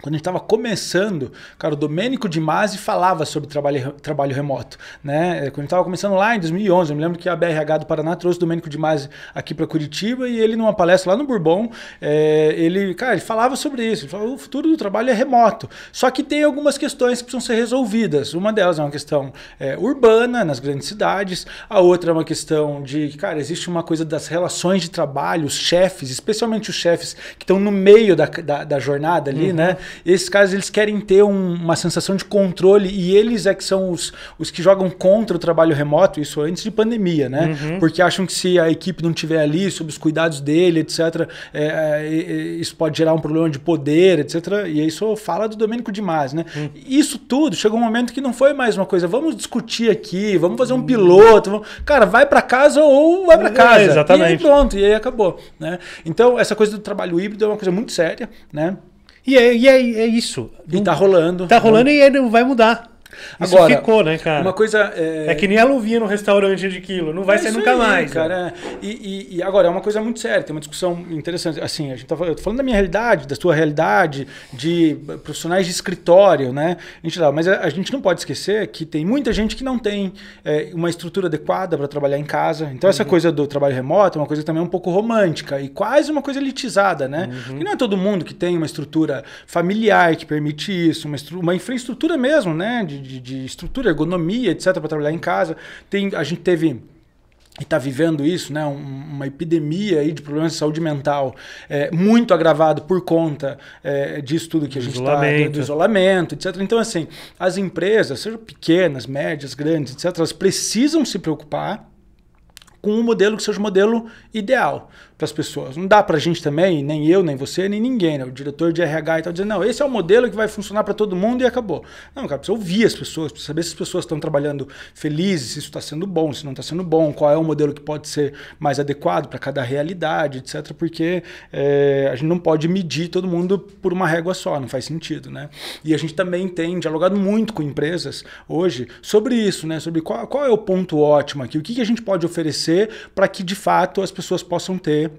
quando a gente estava começando, cara, o Domênico de Masi falava sobre trabalho, trabalho remoto, né? É, quando a gente estava começando lá em 2011, eu me lembro que a BRH do Paraná trouxe o Domênico de Masi aqui para Curitiba e ele numa palestra lá no Bourbon, é, ele, cara, ele falava sobre isso, ele falava, o futuro do trabalho é remoto, só que tem algumas questões que precisam ser resolvidas, uma delas é uma questão é, urbana, nas grandes cidades, a outra é uma questão de, cara, existe uma coisa das relações de trabalho, os chefes, especialmente os chefes que estão no meio da, da, da jornada ali, uhum. né? esses caras eles querem ter um, uma sensação de controle e eles é que são os, os que jogam contra o trabalho remoto, isso antes de pandemia, né? Uhum. Porque acham que se a equipe não estiver ali, sob os cuidados dele, etc., é, é, isso pode gerar um problema de poder, etc. E isso fala do Domênico demais, né? Uhum. Isso tudo chegou um momento que não foi mais uma coisa, vamos discutir aqui, vamos fazer um piloto, vamos... cara, vai para casa ou vai para é, casa. É, exatamente. E pronto, e aí acabou, né? Então, essa coisa do trabalho híbrido é uma coisa muito séria, né? E é, e é, é isso. E tá rolando. Tá rolando e ele vai mudar. Isso Agora, ficou, né, cara? Uma coisa. É... é que nem a luvinha no restaurante de quilo. Não vai é ser nunca aí, mais. Cara. Né? É. E, e, e, agora, é uma coisa muito séria, tem uma discussão interessante. Assim, a gente tá falando da minha realidade, da sua realidade, de profissionais de escritório, né? Tá, mas a, gente não pode esquecer que tem muita gente que não tem é, uma estrutura adequada para trabalhar em casa. Então, uhum. essa coisa do trabalho remoto é uma coisa também é um pouco romântica e quase uma coisa elitizada, né? Uhum. E não é todo mundo que tem uma estrutura familiar que permite isso, uma, uma infraestrutura mesmo, né? De, de, de estrutura, ergonomia, etc., para trabalhar em casa. Tem, a gente teve e está vivendo isso, né, uma epidemia aí de problemas de saúde mental, é, muito agravado por conta é, disso tudo que a gente está, do isolamento, etc. Então, assim, as empresas, sejam pequenas, médias, grandes, etc., elas precisam se preocupar com um modelo que seja o modelo ideal para as pessoas. Não dá para a gente também, nem eu, nem você, nem ninguém, né? o diretor de RH e tal, dizendo não, esse é o modelo que vai funcionar para todo mundo e acabou. Não, cara, precisa ouvir as pessoas, precisa saber se as pessoas estão trabalhando felizes, se isso está sendo bom, se não está sendo bom, qual é o modelo que pode ser mais adequado para cada realidade, etc. Porque é, a gente não pode medir todo mundo por uma régua só, não faz sentido, né? E a gente também tem dialogado muito com empresas hoje sobre isso, né? Sobre qual, qual é o ponto ótimo aqui, o que, que a gente pode oferecer para que de fato as pessoas possam ter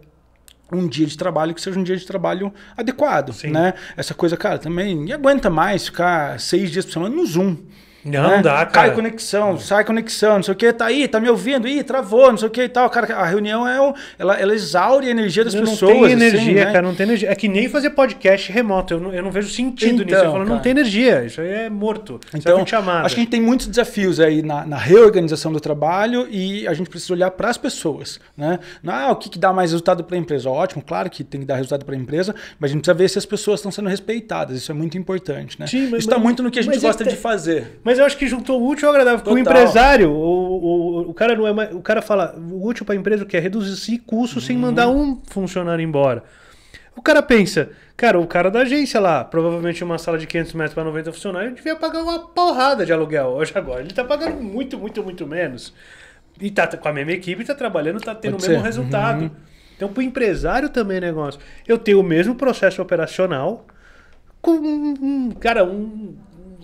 um dia de trabalho que seja um dia de trabalho adequado, Sim. né? Essa coisa, cara, também e aguenta mais ficar seis dias por semana no Zoom. Não, né? dá, cara. Cai conexão, sai conexão, não sei o que, tá aí, tá me ouvindo, ih, travou, não sei o que e tal. Cara, a reunião é um, ela, ela exaure a energia das não pessoas. Não tem assim, energia, assim, né? cara, não tem energia. É que nem fazer podcast remoto, eu não, eu não vejo sentido então, nisso. Eu falo, não tem energia, isso aí é morto. É então, chamada. acho que a gente tem muitos desafios aí na, na, reorganização do trabalho e a gente precisa olhar para as pessoas, né? Não, ah, o que, que dá mais resultado para a empresa? Ótimo, claro que tem que dar resultado para a empresa, mas a gente precisa ver se as pessoas estão sendo respeitadas, isso é muito importante, né? Sim, mas, isso está muito no que a gente é gosta é, de fazer. Mas mas eu acho que juntou o útil ao agradável. Porque o empresário, o, o, o cara não é mais, O cara fala, o útil para a empresa que é reduzir custo sem uhum. mandar um funcionário embora. O cara pensa, cara, o cara da agência lá, provavelmente uma sala de 500 metros para 90 funcionários, devia pagar uma porrada de aluguel hoje agora. Ele tá pagando muito, muito, muito menos. E tá com a mesma equipe, tá trabalhando, tá tendo Pode o mesmo ser. resultado. Uhum. Então, para o empresário também é negócio. Eu tenho o mesmo processo operacional com, um, cara, um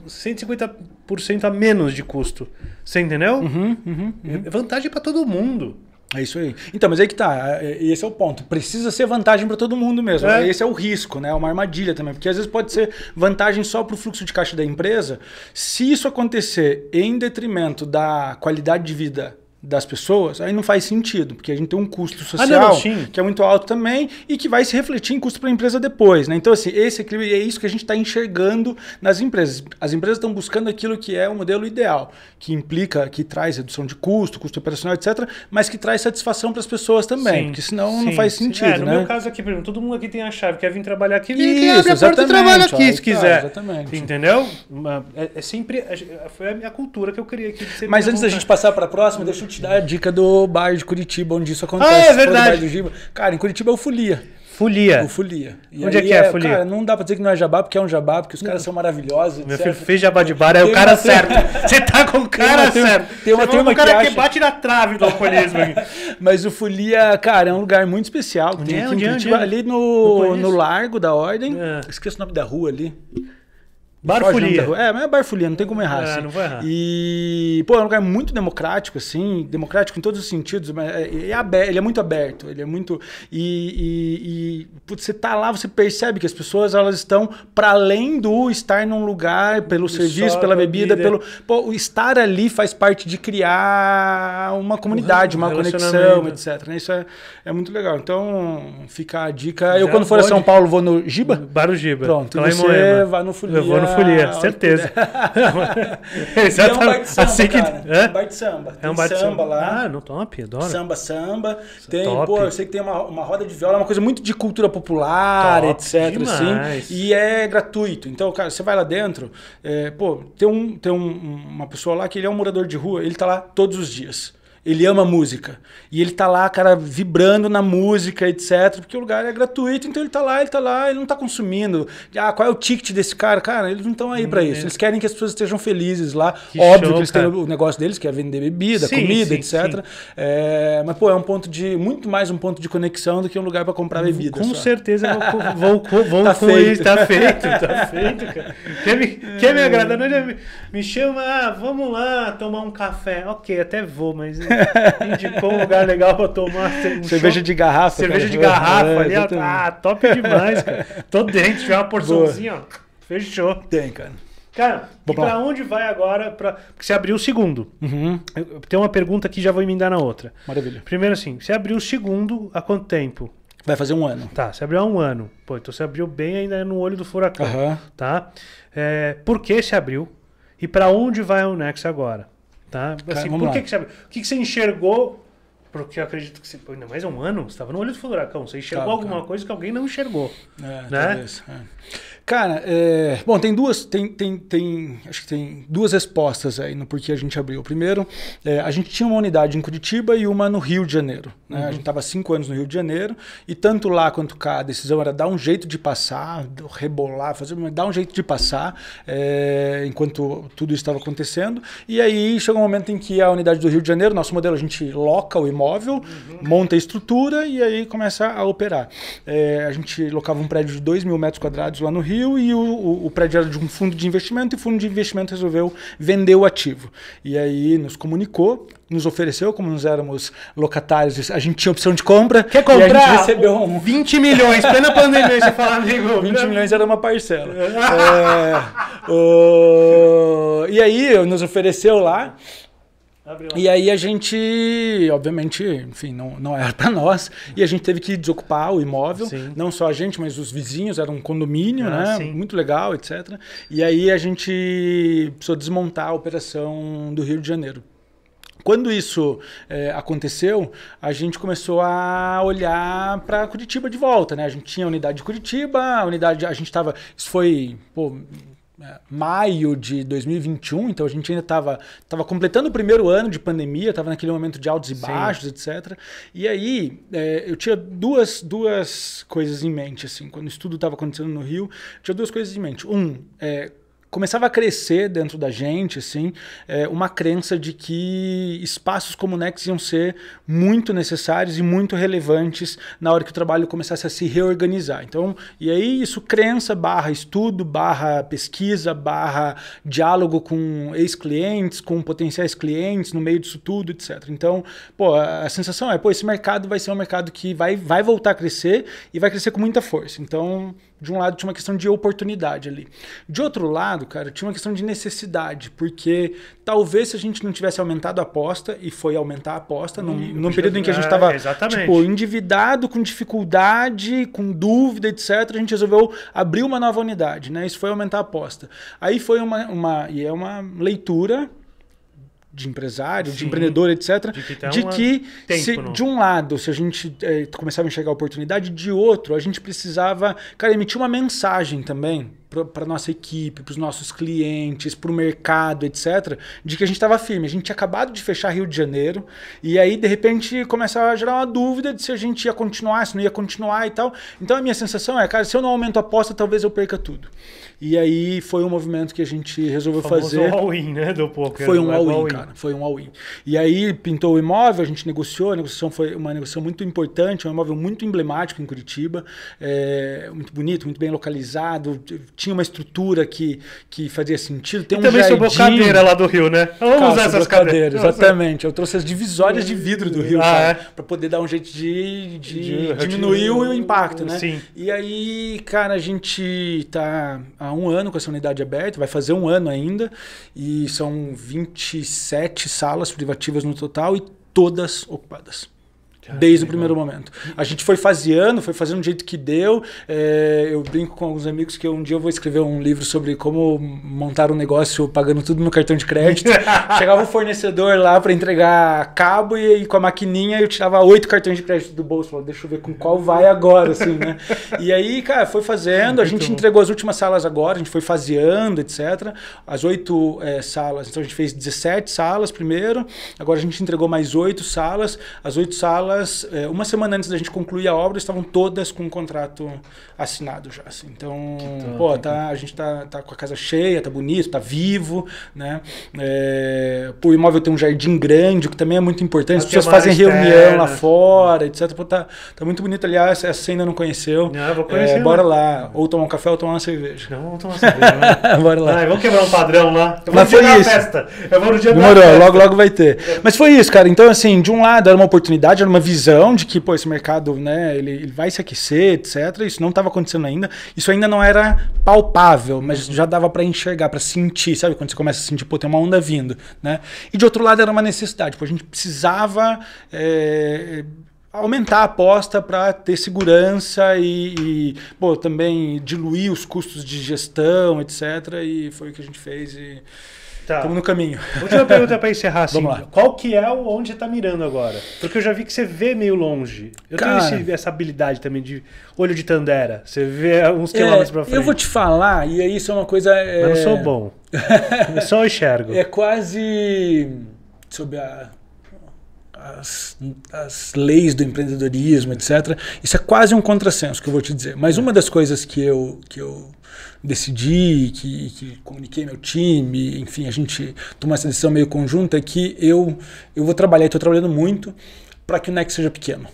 150% a menos de custo. Você entendeu? Uhum, uhum, uhum. É vantagem para todo mundo. É isso aí. Então, mas aí que tá. É, é, esse é o ponto. Precisa ser vantagem para todo mundo mesmo. É. Esse é o risco, né? É uma armadilha também. Porque às vezes pode ser vantagem só para o fluxo de caixa da empresa. Se isso acontecer em detrimento da qualidade de vida das pessoas, aí não faz sentido, porque a gente tem um custo social ah, não, que é muito alto também e que vai se refletir em custo para a empresa depois. Né? Então, assim, esse equilíbrio é isso que a gente está enxergando nas empresas. As empresas estão buscando aquilo que é o modelo ideal, que implica, que traz redução de custo, custo operacional, etc., mas que traz satisfação para as pessoas também, sim, porque senão sim, não faz sentido. É, no né? meu caso aqui, por exemplo, todo mundo aqui tem a chave, quer vir trabalhar aqui, vem aqui, abre a porta e trabalha aqui, se tá, quiser. exatamente. Entendeu? É, é, sempre, é, foi a minha cultura que eu queria aqui. mas antes da gente passar para a próxima, deixa eu te te dar a dica do bar de Curitiba, onde isso acontece. Ah, é verdade. Do Giba. Cara, em Curitiba é o Folia. Folia. O Folia. E Onde é que é, é Folia? Cara, não dá pra dizer que não é jabá, porque é um jabá, porque os caras são maravilhosos. Meu etc. filho fez jabá de bar, é o cara certo. (laughs) Você tá com o cara tem uma, certo. Tem uma, tem uma, tem uma um cara que, acha... que, bate na trave do alcoolismo. (laughs) Mas o Folia, cara, é um lugar muito especial. Tem é, aqui onde, em é? Curitiba, onde? É? ali no, no Largo da Ordem. É. Esqueço o nome da rua ali. Barfolia. É, mas é barfolia, não tem como errar. É, assim. não vou errar. E, pô, é um lugar muito democrático, assim, democrático em todos os sentidos, mas é, é, é aberto, ele é muito aberto, ele é muito. E, e, e putz, você tá lá, você percebe que as pessoas elas estão para além do estar num lugar, pelo e serviço, pela bebida, pelo. Pô, estar ali faz parte de criar uma comunidade, uma conexão, etc. Né? Isso é, é muito legal. Então, fica a dica. Já eu, quando for pode... a São Paulo, vou no Giba? Bar o Giba. Pronto, tá você vai no Folia. Eu vou no escolher, ah, certeza. Que... (laughs) Exatamente. É um tá bar de samba, assim que... É? é um bar de samba. Tem é um bar de samba, samba lá. Ah, no top, adoro. Samba, samba. É tem, top. pô, eu sei que tem uma, uma roda de viola, é uma coisa muito de cultura popular, top, etc. Assim, e é gratuito. Então, cara, você vai lá dentro, é, pô, tem, um, tem um, uma pessoa lá que ele é um morador de rua, ele tá lá todos os dias. Ele ama música. E ele tá lá, cara, vibrando na música, etc. Porque o lugar é gratuito, então ele tá lá, ele tá lá, ele não tá consumindo. Ah, qual é o ticket desse cara? Cara, eles não estão aí para hum, isso. É. Eles querem que as pessoas estejam felizes lá. Que Óbvio show, que eles cara. têm o negócio deles, que é vender bebida, sim, comida, sim, etc. Sim. É, mas, pô, é um ponto de. muito mais um ponto de conexão do que um lugar para comprar hum, bebida. Com só. certeza vou, (laughs) vou, vou tá com feito. isso. Tá feito, tá feito, cara. Quer me, quer me agradar? Me, me chama, ah, vamos lá tomar um café. Ok, até vou, mas. Indicou um lugar legal pra tomar. Um cerveja de garrafa. Cerveja cara. de garrafa é, ali. Ah, top demais, cara. Todo dentro tiver uma porçãozinha, Boa. ó. Fechou. Tem, cara. Cara, e pra onde vai agora? Pra... Porque você abriu o segundo. Uhum. Tem uma pergunta que já vou emendar na outra. Maravilha. Primeiro assim, você abriu o segundo há quanto tempo? Vai fazer um ano. Tá, você abriu há um ano. Pô, então você abriu bem ainda no olho do furacão. Uhum. Tá? É, por que se abriu? E para onde vai o Nex agora? Tá? Assim, Cara, por que, que, sabe, o que, que você enxergou? Porque eu acredito que você, ainda mais um ano, você estava no olho do furacão. Você enxergou claro, alguma claro. coisa que alguém não enxergou. É, né? Talvez, é. Cara, é... bom, tem duas, tem, tem, tem, acho que tem duas respostas aí no porquê a gente abriu. Primeiro, é, a gente tinha uma unidade em Curitiba e uma no Rio de Janeiro. Né? Uhum. A gente estava cinco anos no Rio de Janeiro e tanto lá quanto cá a decisão era dar um jeito de passar, rebolar, fazer, dar um jeito de passar é, enquanto tudo isso estava acontecendo. E aí chegou um momento em que a unidade do Rio de Janeiro, nosso modelo, a gente loca o imóvel, uhum. monta a estrutura e aí começa a operar. É, a gente locava um prédio de 2 mil metros quadrados lá no Rio e o, o, o prédio era de um fundo de investimento e o fundo de investimento resolveu vender o ativo. E aí nos comunicou, nos ofereceu, como nós éramos locatários, a gente tinha opção de compra. Quer comprar? E a gente recebeu um... 20 (laughs) milhões, plena pandemia, você fala, amigo. 20 (laughs) milhões era uma parcela. (laughs) é, o... E aí nos ofereceu lá. E aí a gente, obviamente, enfim, não, não era é para nós. E a gente teve que desocupar o imóvel. Sim. Não só a gente, mas os vizinhos. Era um condomínio, ah, né? Sim. Muito legal, etc. E aí a gente precisou desmontar a operação do Rio de Janeiro. Quando isso é, aconteceu, a gente começou a olhar para Curitiba de volta, né? A gente tinha a unidade de Curitiba, a unidade, a gente estava, isso foi pô, é, maio de 2021, então a gente ainda estava tava completando o primeiro ano de pandemia, estava naquele momento de altos e Sim. baixos, etc. E aí é, eu tinha duas, duas coisas em mente, assim, quando o estudo estava acontecendo no Rio, tinha duas coisas em mente. Um, é, começava a crescer dentro da gente, assim, é, uma crença de que espaços como o Nex iam ser muito necessários e muito relevantes na hora que o trabalho começasse a se reorganizar. Então, e aí isso crença barra estudo, barra pesquisa, barra diálogo com ex-clientes, com potenciais clientes no meio disso tudo, etc. Então, pô, a sensação é, pô, esse mercado vai ser um mercado que vai, vai voltar a crescer e vai crescer com muita força. Então, de um lado tinha uma questão de oportunidade ali. De outro lado, cara, tinha uma questão de necessidade, porque talvez se a gente não tivesse aumentado a aposta, e foi aumentar a aposta, num, uhum. num período em que a gente estava é, tipo, endividado, com dificuldade, com dúvida, etc., a gente resolveu abrir uma nova unidade, né? Isso foi aumentar a aposta. Aí foi uma, uma e é uma leitura de empresário, Sim. de empreendedor, etc. De que, tá de, que se, de, um lado, se a gente é, começava a enxergar a oportunidade, de outro, a gente precisava, cara, emitir uma mensagem também para nossa equipe, para os nossos clientes, para o mercado, etc., de que a gente estava firme. A gente tinha acabado de fechar Rio de Janeiro, e aí, de repente, começava a gerar uma dúvida de se a gente ia continuar, se não ia continuar e tal. Então, a minha sensação é, cara, se eu não aumento a aposta, talvez eu perca tudo. E aí, foi um movimento que a gente resolveu o fazer. Foi um all-in, né, do poker? Foi um é all-in, all cara. Foi um all-in. E aí, pintou o imóvel, a gente negociou, a negociação foi uma negociação muito importante, um imóvel muito emblemático em Curitiba, é, muito bonito, muito bem localizado, tinha uma estrutura que, que fazia sentido. Tem e um também jardim. sobrou cadeira lá do Rio, né? Vamos usar essas cadeiras. cadeiras. Exatamente. Eu trouxe as divisórias de vidro do Rio, ah, é? poder dar um jeito de, de, de diminuir de... o impacto, né? Sim. E aí, cara, a gente tá há um ano com essa unidade aberta, vai fazer um ano ainda, e são 27 salas privativas no total e todas ocupadas desde o primeiro momento. A gente foi faseando, foi fazendo do jeito que deu. É, eu brinco com alguns amigos que um dia eu vou escrever um livro sobre como montar um negócio pagando tudo no cartão de crédito. (laughs) Chegava um fornecedor lá para entregar cabo e, e, com a maquininha eu tirava oito cartões de crédito do bolso. Falava, deixa eu ver com qual vai agora, assim, né? (laughs) E aí, cara, foi fazendo. A gente entregou as últimas salas agora, a gente foi faseando, etc. As oito é, salas, então a gente fez 17 salas primeiro, agora a gente entregou mais oito salas. As oito salas elas, eh, uma semana antes da gente concluir a obra, estavam todas com o um contrato assinado já. Assim. Então, pô, tá, a gente tá, tá com a casa cheia, tá bonito, tá vivo, né? É, o imóvel tem um jardim grande, o que também é muito importante. As pessoas fazem reunião lá fora, etc. Pô, tá, tá muito bonito. Aliás, essa você ainda não conheceu. Não, ah, vou conhecer. É, bora né? lá. Ou tomar um café ou tomar uma cerveja. Não, vamos tomar uma cerveja. Né? (laughs) bora lá. vamos quebrar um padrão lá. Eu vou no dia festa. Eu vou no dia Demorou, da festa. logo, logo vai ter. Mas foi isso, cara. Então, assim, de um lado era uma oportunidade, era uma visão de que pô, esse mercado né, ele, ele vai se aquecer, etc. Isso não estava acontecendo ainda. Isso ainda não era palpável, mas uhum. já dava para enxergar, para sentir, sabe? Quando você começa a sentir, pô, tem uma onda vindo. Né? E de outro lado era uma necessidade. Pô, a gente precisava. É, aumentar a aposta para ter segurança e, e pô, também diluir os custos de gestão, etc. E foi o que a gente fez. E... Tá. Estamos no caminho. Última pergunta para encerrar, (laughs) assim. Vamos lá. Qual que é o onde está mirando agora? Porque eu já vi que você vê meio longe. Eu Cara, tenho esse, essa habilidade também de olho de Tandera. Você vê uns é, quilômetros é, para frente. Eu vou te falar, e isso é uma coisa. É... Mas não sou bom. (laughs) eu só enxergo. É quase. Sobre a as, as leis do empreendedorismo, etc. Isso é quase um contrassenso que eu vou te dizer. Mas é. uma das coisas que eu, que eu decidi, que, que comuniquei meu time, enfim, a gente tomou essa decisão meio conjunta, é que eu, eu vou trabalhar, estou trabalhando muito para que o Next seja pequeno.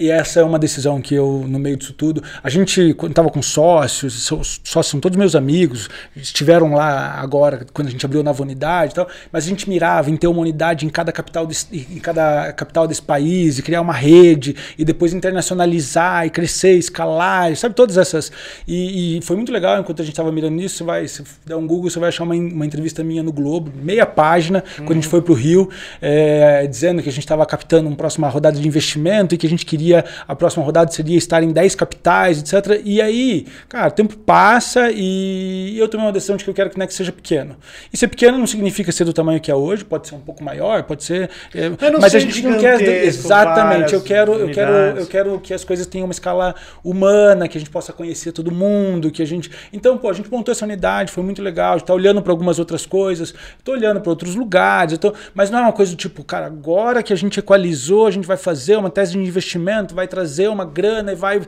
E essa é uma decisão que eu, no meio disso tudo, a gente, quando estava com sócios, sócios são todos meus amigos, estiveram lá agora, quando a gente abriu a nova unidade e tal, mas a gente mirava em ter uma unidade em cada capital, desse, em cada capital desse país, e criar uma rede, e depois internacionalizar, e crescer, escalar, sabe, todas essas. E, e foi muito legal, enquanto a gente estava mirando nisso, vai dá um Google, você vai achar uma, uma entrevista minha no Globo, meia página, uhum. quando a gente uhum. foi para o Rio, é, dizendo que a gente estava captando uma próxima rodada de investimento e que a gente queria seria a próxima rodada seria estar em 10 capitais, etc. E aí, cara, o tempo passa e eu tomei uma decisão de que eu quero que o Next seja pequeno. E ser pequeno não significa ser do tamanho que é hoje, pode ser um pouco maior, pode ser, é, mas a gente não quer exatamente. Eu quero, eu quero, eu quero que as coisas tenham uma escala humana, que a gente possa conhecer todo mundo, que a gente. Então, pô, a gente montou essa unidade, foi muito legal. A gente tá olhando para algumas outras coisas, tô olhando para outros lugares, tô... mas não é uma coisa do tipo, cara, agora que a gente equalizou, a gente vai fazer uma tese de investimento investimento, vai trazer uma grana e vai.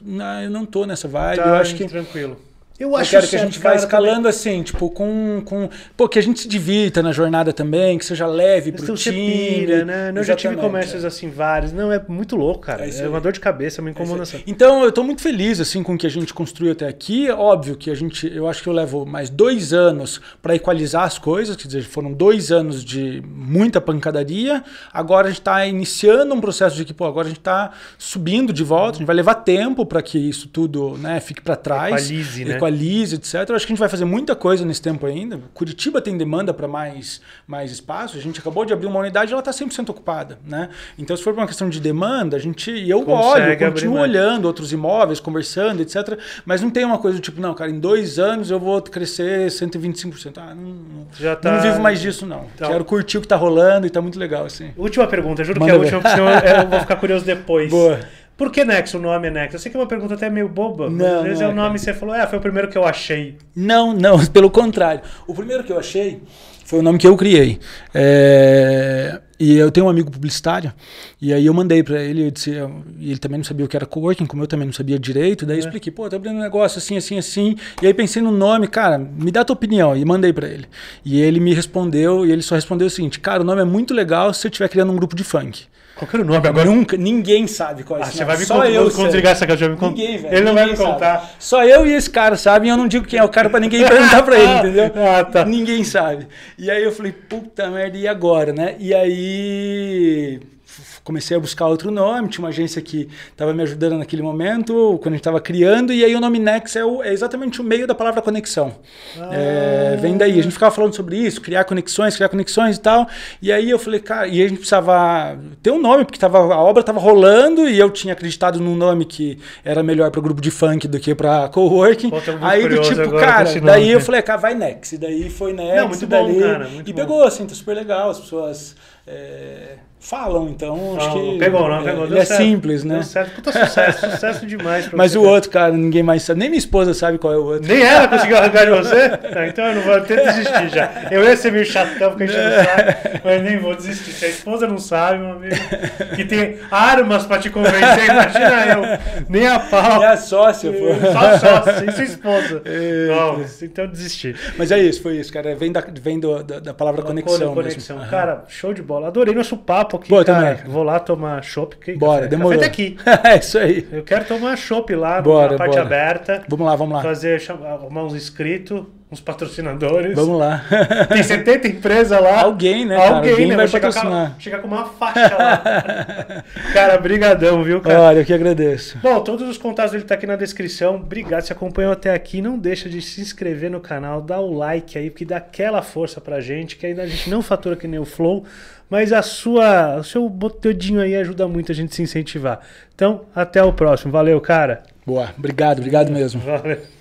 Não, ah, eu não tô nessa vibe. Tá, eu acho que. Tranquilo. Eu acho eu quero que a gente vá escalando também. assim, tipo, com, com. Pô, que a gente se divirta na jornada também, que seja leve pro então, time. Pira, né? Eu já tive comércios é. assim, vários. Não, é muito louco, cara. É, é uma dor de cabeça, é uma é incomodação. É então, eu tô muito feliz, assim, com o que a gente construiu até aqui. Óbvio que a gente. Eu acho que eu levo mais dois anos para equalizar as coisas, quer dizer, foram dois anos de muita pancadaria. Agora a gente tá iniciando um processo de que, pô, agora a gente tá subindo de volta, a gente vai levar tempo para que isso tudo, né, fique para trás. Equalize, né? Equalize atualize, etc. Eu acho que a gente vai fazer muita coisa nesse tempo ainda. Curitiba tem demanda para mais, mais espaço. A gente acabou de abrir uma unidade e ela está 100% ocupada. Né? Então, se for uma questão de demanda, a gente. E eu Consegue olho, continuo olhando outros imóveis, conversando, etc. Mas não tem uma coisa do tipo, não, cara, em dois anos eu vou crescer 125%. Ah, não, Já tá... não vivo mais disso, não. Então... Quero curtir o que está rolando e está muito legal. Assim. Última pergunta, juro Manda que é a última, porque eu, eu vou ficar curioso depois. (laughs) Boa. Por que Nexo? O nome é Nexo? Eu sei que é uma pergunta até meio boba, não, mas às vezes não é, é o nome e você falou, é, foi o primeiro que eu achei. Não, não, (laughs) pelo contrário. O primeiro que eu achei foi o nome que eu criei. É... E eu tenho um amigo publicitário, e aí eu mandei para ele, eu disse, ele também não sabia o que era coworking, como eu também não sabia direito, daí é. eu expliquei, pô, tô abrindo um negócio assim, assim, assim, e aí pensei no nome, cara, me dá a tua opinião, e mandei para ele. E ele me respondeu, e ele só respondeu o seguinte, cara, o nome é muito legal se eu estiver criando um grupo de funk. Qual que era o nome? Agora né? nunca, ninguém sabe qual é ah, esse ah, Você vai me Só contar. Eu quando ligar essa caixa, Ninguém, velho. Ele não vai me contar. Sabe. Só eu e esse cara sabem, e eu não digo quem é o cara para ninguém perguntar para ele, (laughs) ah, entendeu? ah, tá. Ninguém sabe. E aí eu falei, puta merda, e agora, né? E aí comecei a buscar outro nome, tinha uma agência que estava me ajudando naquele momento, quando a gente estava criando, e aí o nome Nex é, o, é exatamente o meio da palavra conexão. Ah. É, vem daí, a gente ficava falando sobre isso, criar conexões, criar conexões e tal, e aí eu falei, cara, e a gente precisava ter um nome, porque tava, a obra estava rolando e eu tinha acreditado num nome que era melhor para o grupo de funk do que para coworking. Pô, aí do tipo, cara, daí eu falei, cara, vai Nex, e daí foi Nex, Não, muito e dali, bom, cara, muito e bom. pegou, assim, tá super legal, as pessoas é, falam, então falam, acho que. Pegou, não, pegou. Ele é certo, simples, né? Deu certo, puta sucesso, sucesso demais. Mas o outro, cara, ninguém mais sabe. Nem minha esposa sabe qual é o outro. Nem ela conseguiu arrancar de você? (laughs) Tá, então eu não vou até desistir já. Eu ia ser meio chatão, porque a gente não sabe, mas nem vou desistir. Se a esposa não sabe, meu amigo, que tem armas pra te convencer, imagina eu. Nem a pau. É a sócia, pô. Só sócia, e sua esposa. Nossa, então eu desisti. Mas é isso, foi isso, cara. Vem da, vem do, da, da palavra conexão. Conexão. Mesmo. Cara, show de bola. Paulo. Adorei nosso papo aqui, Boa, cara. Também. Vou lá tomar chopp. Bora, café, demorou. Café daqui. Tá (laughs) é isso aí. Eu quero tomar chopp lá bora, na parte bora. aberta. Vamos lá, vamos lá. Fazer, arrumar uns inscritos, uns patrocinadores. Vamos lá. (laughs) Tem 70 empresas lá. Alguém, né, Alguém, Alguém né? vai patrocinar. Chegar com, uma faixa lá. (laughs) cara, brigadão, viu, cara? Olha, eu que agradeço. Bom, todos os contatos dele tá aqui na descrição. Obrigado se acompanhou até aqui. Não deixa de se inscrever no canal, dá o like aí, porque dá aquela força pra gente, que ainda a gente não fatura que nem o Flow, mas a sua, o seu botudinho aí ajuda muito a gente se incentivar. Então, até o próximo. Valeu, cara. Boa, obrigado, obrigado mesmo. Valeu.